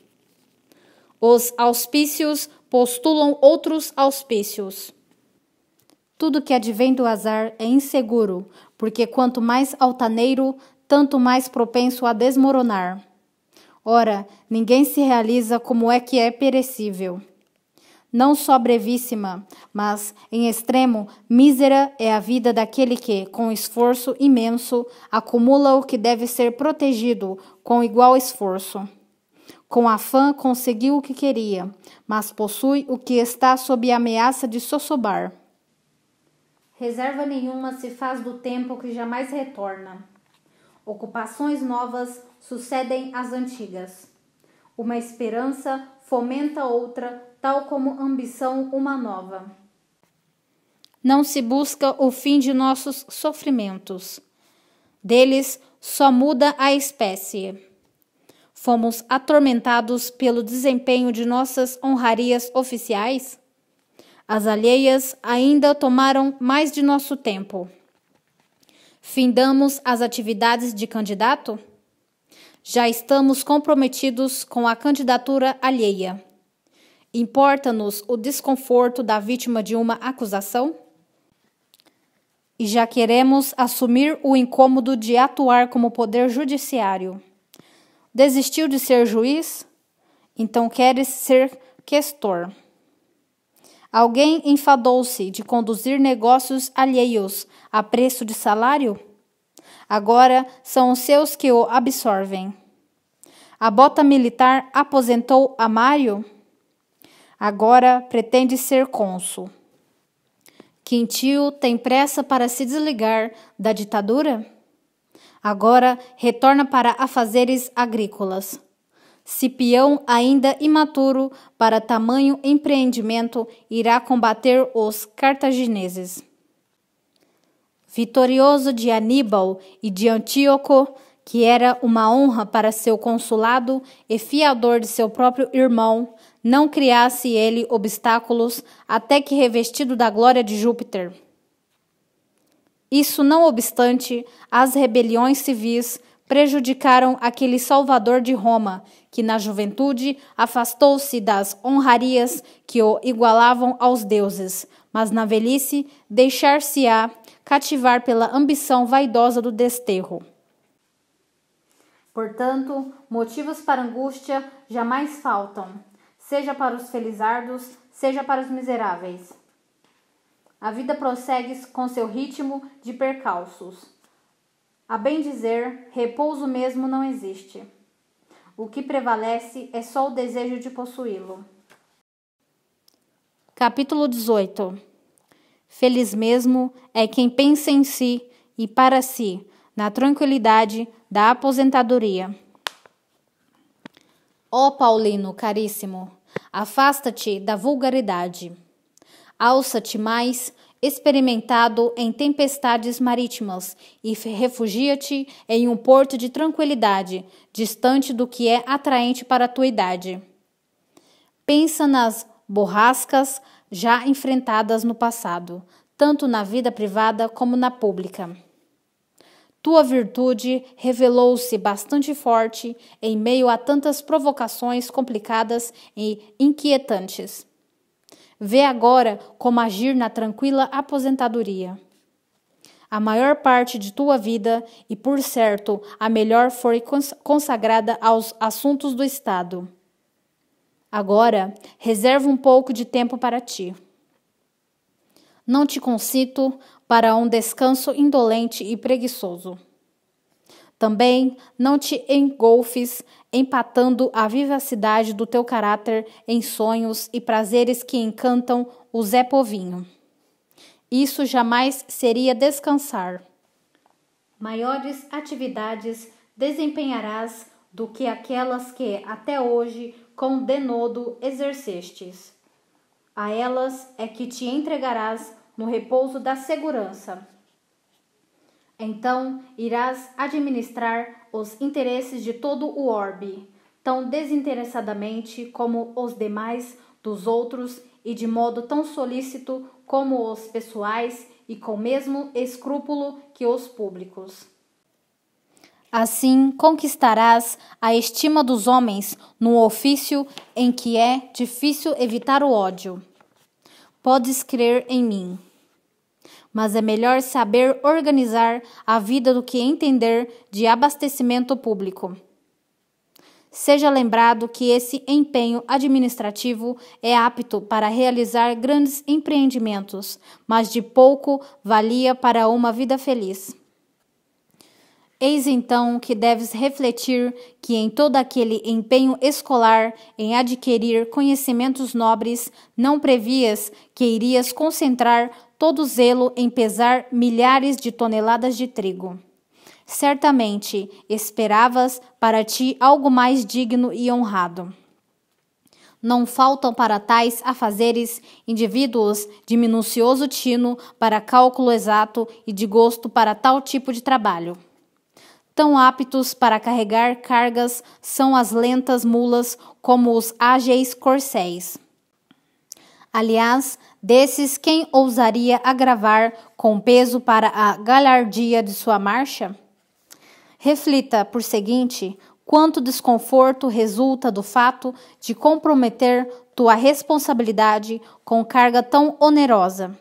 Os auspícios postulam outros auspícios. Tudo que advém do azar é inseguro, porque quanto mais altaneiro, tanto mais propenso a desmoronar. Ora, ninguém se realiza como é que é perecível. Não só brevíssima, mas, em extremo, mísera é a vida daquele que, com esforço imenso, acumula o que deve ser protegido com igual esforço. Com afã conseguiu o que queria, mas possui o que está sob a ameaça de sossobar. Reserva nenhuma se faz do tempo que jamais retorna. Ocupações novas sucedem às antigas. Uma esperança fomenta outra, tal como ambição uma nova. Não se busca o fim de nossos sofrimentos. Deles só muda a espécie fomos atormentados pelo desempenho de nossas honrarias oficiais? As alheias ainda tomaram mais de nosso tempo. Findamos as atividades de candidato? Já estamos comprometidos com a candidatura alheia. Importa-nos o desconforto da vítima de uma acusação? E já queremos assumir o incômodo de atuar como poder judiciário. Desistiu de ser juiz? Então queres ser questor. Alguém enfadou-se de conduzir negócios alheios a preço de salário? Agora são os seus que o absorvem. A bota militar aposentou a Mário? Agora pretende ser cônsul. Quintio tem pressa para se desligar da ditadura? Agora retorna para afazeres agrícolas. Cipião, ainda imaturo para tamanho empreendimento, irá combater os cartagineses. Vitorioso de Aníbal e de Antíoco, que era uma honra para seu consulado e fiador de seu próprio irmão, não criasse ele obstáculos até que revestido da glória de Júpiter. Isso não obstante, as rebeliões civis prejudicaram aquele salvador de Roma, que na juventude afastou-se das honrarias que o igualavam aos deuses, mas na velhice deixar-se-á cativar pela ambição vaidosa do desterro. Portanto, motivos para angústia jamais faltam, seja para os felizardos, seja para os miseráveis. A vida prossegue com seu ritmo de percalços. A bem dizer, repouso mesmo não existe. O que prevalece é só o desejo de possuí-lo. Capítulo 18 Feliz mesmo é quem pensa em si e para si, na tranquilidade da aposentadoria. Ó oh, Paulino caríssimo, afasta-te da vulgaridade alça-te mais, experimentado em tempestades marítimas, e refugia-te em um porto de tranquilidade, distante do que é atraente para a tua idade. Pensa nas borrascas já enfrentadas no passado, tanto na vida privada como na pública. Tua virtude revelou-se bastante forte em meio a tantas provocações complicadas e inquietantes. Vê agora como agir na tranquila aposentadoria. A maior parte de tua vida, e por certo a melhor, foi consagrada aos assuntos do Estado. Agora, reserva um pouco de tempo para ti. Não te concito para um descanso indolente e preguiçoso. Também não te engolfes empatando a vivacidade do teu caráter em sonhos e prazeres que encantam o Zé Povinho. Isso jamais seria descansar. Maiores atividades desempenharás do que aquelas que até hoje com denodo exercestes. A elas é que te entregarás no repouso da segurança. Então irás administrar os interesses de todo o orbe, tão desinteressadamente como os demais dos outros e de modo tão solícito como os pessoais e com o mesmo escrúpulo que os públicos. Assim conquistarás a estima dos homens no ofício em que é difícil evitar o ódio. Podes crer em mim mas é melhor saber organizar a vida do que entender de abastecimento público. Seja lembrado que esse empenho administrativo é apto para realizar grandes empreendimentos, mas de pouco valia para uma vida feliz. Eis então que deves refletir que em todo aquele empenho escolar em adquirir conhecimentos nobres, não previas que irias concentrar todo zelo em pesar milhares de toneladas de trigo. Certamente esperavas para ti algo mais digno e honrado. Não faltam para tais afazeres indivíduos de minucioso tino para cálculo exato e de gosto para tal tipo de trabalho. Tão aptos para carregar cargas são as lentas mulas como os ágeis corcéis. Aliás, Desses, quem ousaria agravar com peso para a galhardia de sua marcha? Reflita, por seguinte, quanto desconforto resulta do fato de comprometer tua responsabilidade com carga tão onerosa.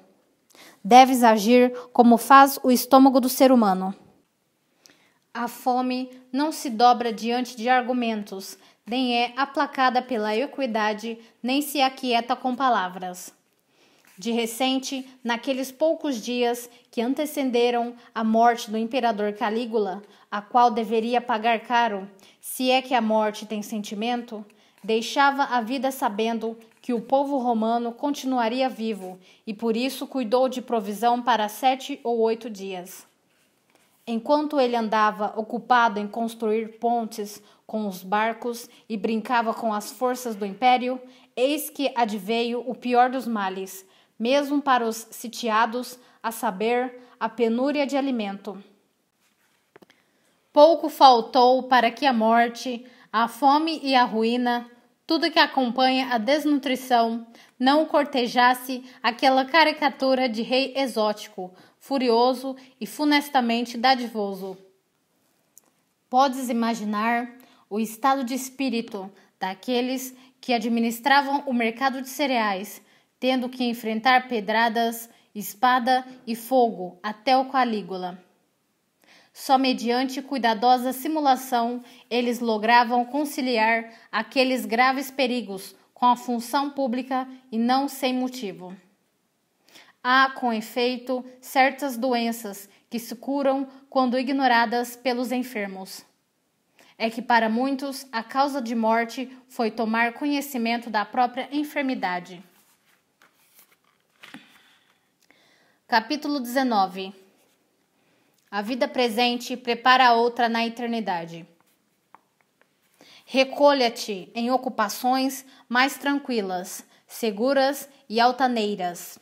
Deves agir como faz o estômago do ser humano. A fome não se dobra diante de argumentos, nem é aplacada pela equidade, nem se aquieta com palavras. De recente, naqueles poucos dias que antecederam a morte do imperador Calígula, a qual deveria pagar caro, se é que a morte tem sentimento, deixava a vida sabendo que o povo romano continuaria vivo e por isso cuidou de provisão para sete ou oito dias. Enquanto ele andava ocupado em construir pontes com os barcos e brincava com as forças do império, eis que adveio o pior dos males, mesmo para os sitiados, a saber, a penúria de alimento. Pouco faltou para que a morte, a fome e a ruína, tudo que acompanha a desnutrição, não cortejasse aquela caricatura de rei exótico, furioso e funestamente dadivoso. Podes imaginar o estado de espírito daqueles que administravam o mercado de cereais tendo que enfrentar pedradas, espada e fogo até o Calígula. Só mediante cuidadosa simulação eles logravam conciliar aqueles graves perigos com a função pública e não sem motivo. Há, com efeito, certas doenças que se curam quando ignoradas pelos enfermos. É que para muitos a causa de morte foi tomar conhecimento da própria enfermidade. Capítulo 19 A vida presente prepara a outra na eternidade. Recolha-te em ocupações mais tranquilas, seguras e altaneiras.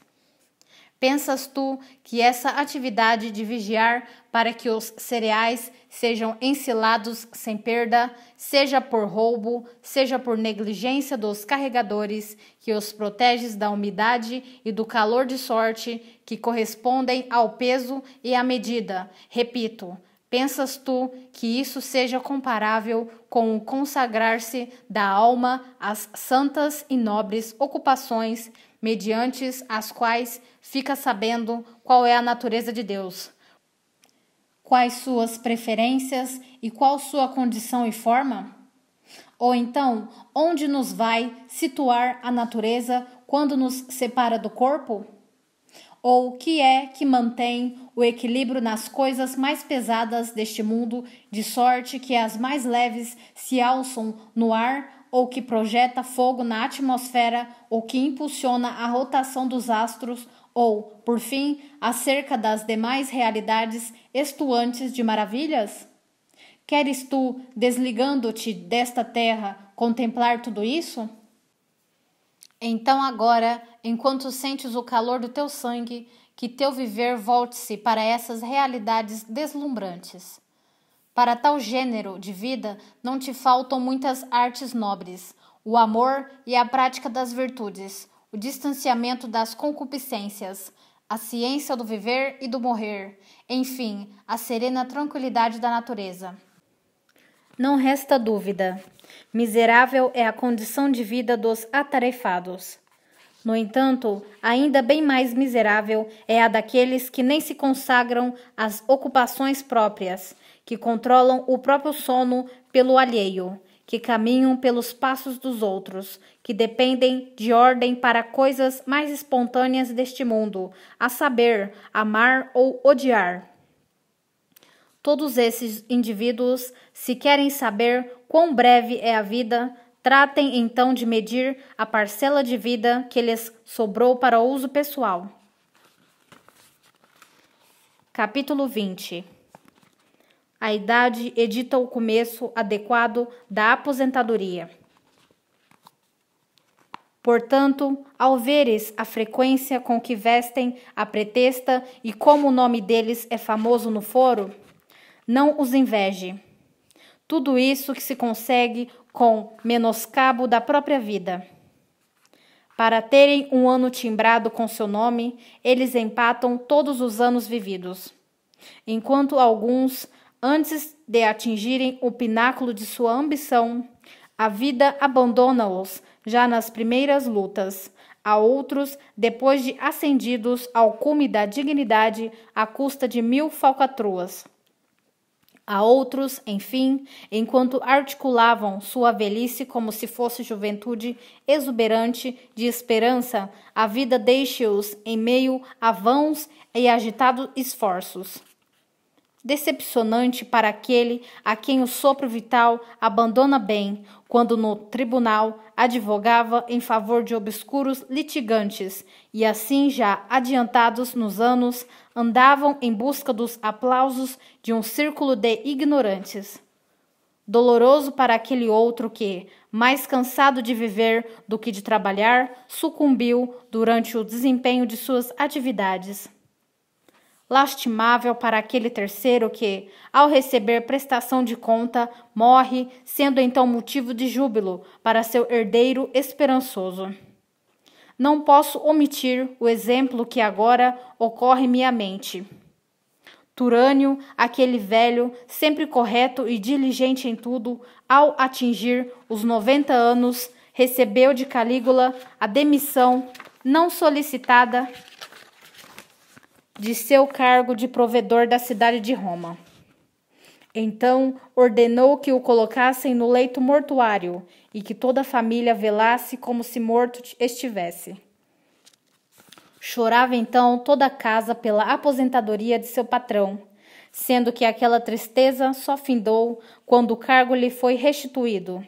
Pensas tu que essa atividade de vigiar para que os cereais sejam ensilados sem perda, seja por roubo, seja por negligência dos carregadores, que os proteges da umidade e do calor de sorte que correspondem ao peso e à medida? Repito, Pensas tu que isso seja comparável com o consagrar-se da alma às santas e nobres ocupações, mediante as quais fica sabendo qual é a natureza de Deus, quais suas preferências e qual sua condição e forma? Ou então, onde nos vai situar a natureza quando nos separa do corpo? ou o que é que mantém o equilíbrio nas coisas mais pesadas deste mundo, de sorte que as mais leves se alçam no ar, ou que projeta fogo na atmosfera, ou que impulsiona a rotação dos astros, ou, por fim, acerca das demais realidades estuantes de maravilhas? Queres tu, desligando-te desta terra, contemplar tudo isso? Então agora, enquanto sentes o calor do teu sangue, que teu viver volte-se para essas realidades deslumbrantes. Para tal gênero de vida não te faltam muitas artes nobres, o amor e a prática das virtudes, o distanciamento das concupiscências, a ciência do viver e do morrer, enfim, a serena tranquilidade da natureza. Não resta dúvida Miserável é a condição de vida dos atarefados. No entanto, ainda bem mais miserável é a daqueles que nem se consagram às ocupações próprias, que controlam o próprio sono pelo alheio, que caminham pelos passos dos outros, que dependem de ordem para coisas mais espontâneas deste mundo, a saber, amar ou odiar. Todos esses indivíduos, se querem saber quão breve é a vida, tratem então de medir a parcela de vida que lhes sobrou para uso pessoal. Capítulo 20 A idade edita o começo adequado da aposentadoria. Portanto, ao veres a frequência com que vestem a pretexta e como o nome deles é famoso no foro, não os inveje. Tudo isso que se consegue com menoscabo da própria vida. Para terem um ano timbrado com seu nome, eles empatam todos os anos vividos. Enquanto alguns, antes de atingirem o pináculo de sua ambição, a vida abandona-os já nas primeiras lutas, a outros, depois de ascendidos ao cume da dignidade à custa de mil falcatruas a outros, enfim, enquanto articulavam sua velhice como se fosse juventude exuberante de esperança, a vida deixa os em meio a vãos e agitados esforços decepcionante para aquele a quem o sopro vital abandona bem, quando no tribunal advogava em favor de obscuros litigantes e assim já adiantados nos anos andavam em busca dos aplausos de um círculo de ignorantes. Doloroso para aquele outro que, mais cansado de viver do que de trabalhar, sucumbiu durante o desempenho de suas atividades lastimável para aquele terceiro que, ao receber prestação de conta, morre, sendo então motivo de júbilo para seu herdeiro esperançoso. Não posso omitir o exemplo que agora ocorre-me à mente. Turânio, aquele velho, sempre correto e diligente em tudo, ao atingir os 90 anos, recebeu de Calígula a demissão não solicitada de seu cargo de provedor da cidade de Roma. Então ordenou que o colocassem no leito mortuário e que toda a família velasse como se morto estivesse. Chorava então toda a casa pela aposentadoria de seu patrão, sendo que aquela tristeza só findou quando o cargo lhe foi restituído.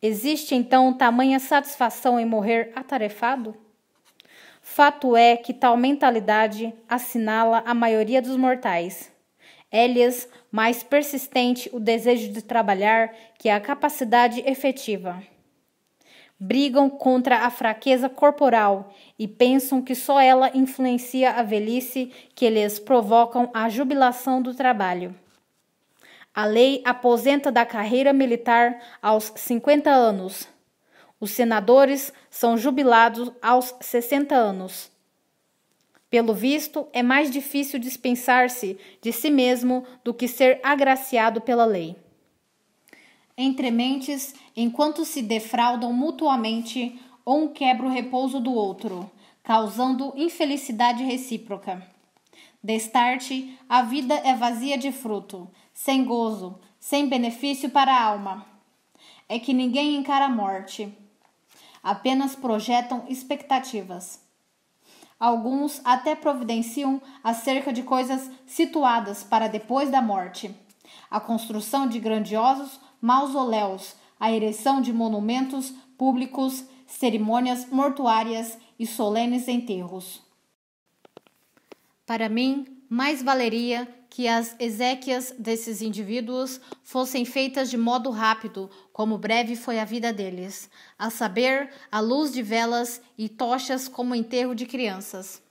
Existe então tamanha satisfação em morrer atarefado? Fato é que tal mentalidade assinala a maioria dos mortais. É-lhes mais persistente o desejo de trabalhar que a capacidade efetiva. Brigam contra a fraqueza corporal e pensam que só ela influencia a velhice que lhes provocam a jubilação do trabalho. A lei aposenta da carreira militar aos 50 anos, os senadores são jubilados aos 60 anos. Pelo visto, é mais difícil dispensar-se de si mesmo do que ser agraciado pela lei. Entre mentes, enquanto se defraudam mutuamente, um quebra o repouso do outro, causando infelicidade recíproca. Destarte, a vida é vazia de fruto, sem gozo, sem benefício para a alma. É que ninguém encara a morte apenas projetam expectativas. Alguns até providenciam acerca de coisas situadas para depois da morte. A construção de grandiosos mausoléus, a ereção de monumentos públicos, cerimônias mortuárias e solenes enterros. Para mim, mais valeria que as exéquias desses indivíduos fossem feitas de modo rápido, como breve foi a vida deles, a saber, a luz de velas e tochas como enterro de crianças.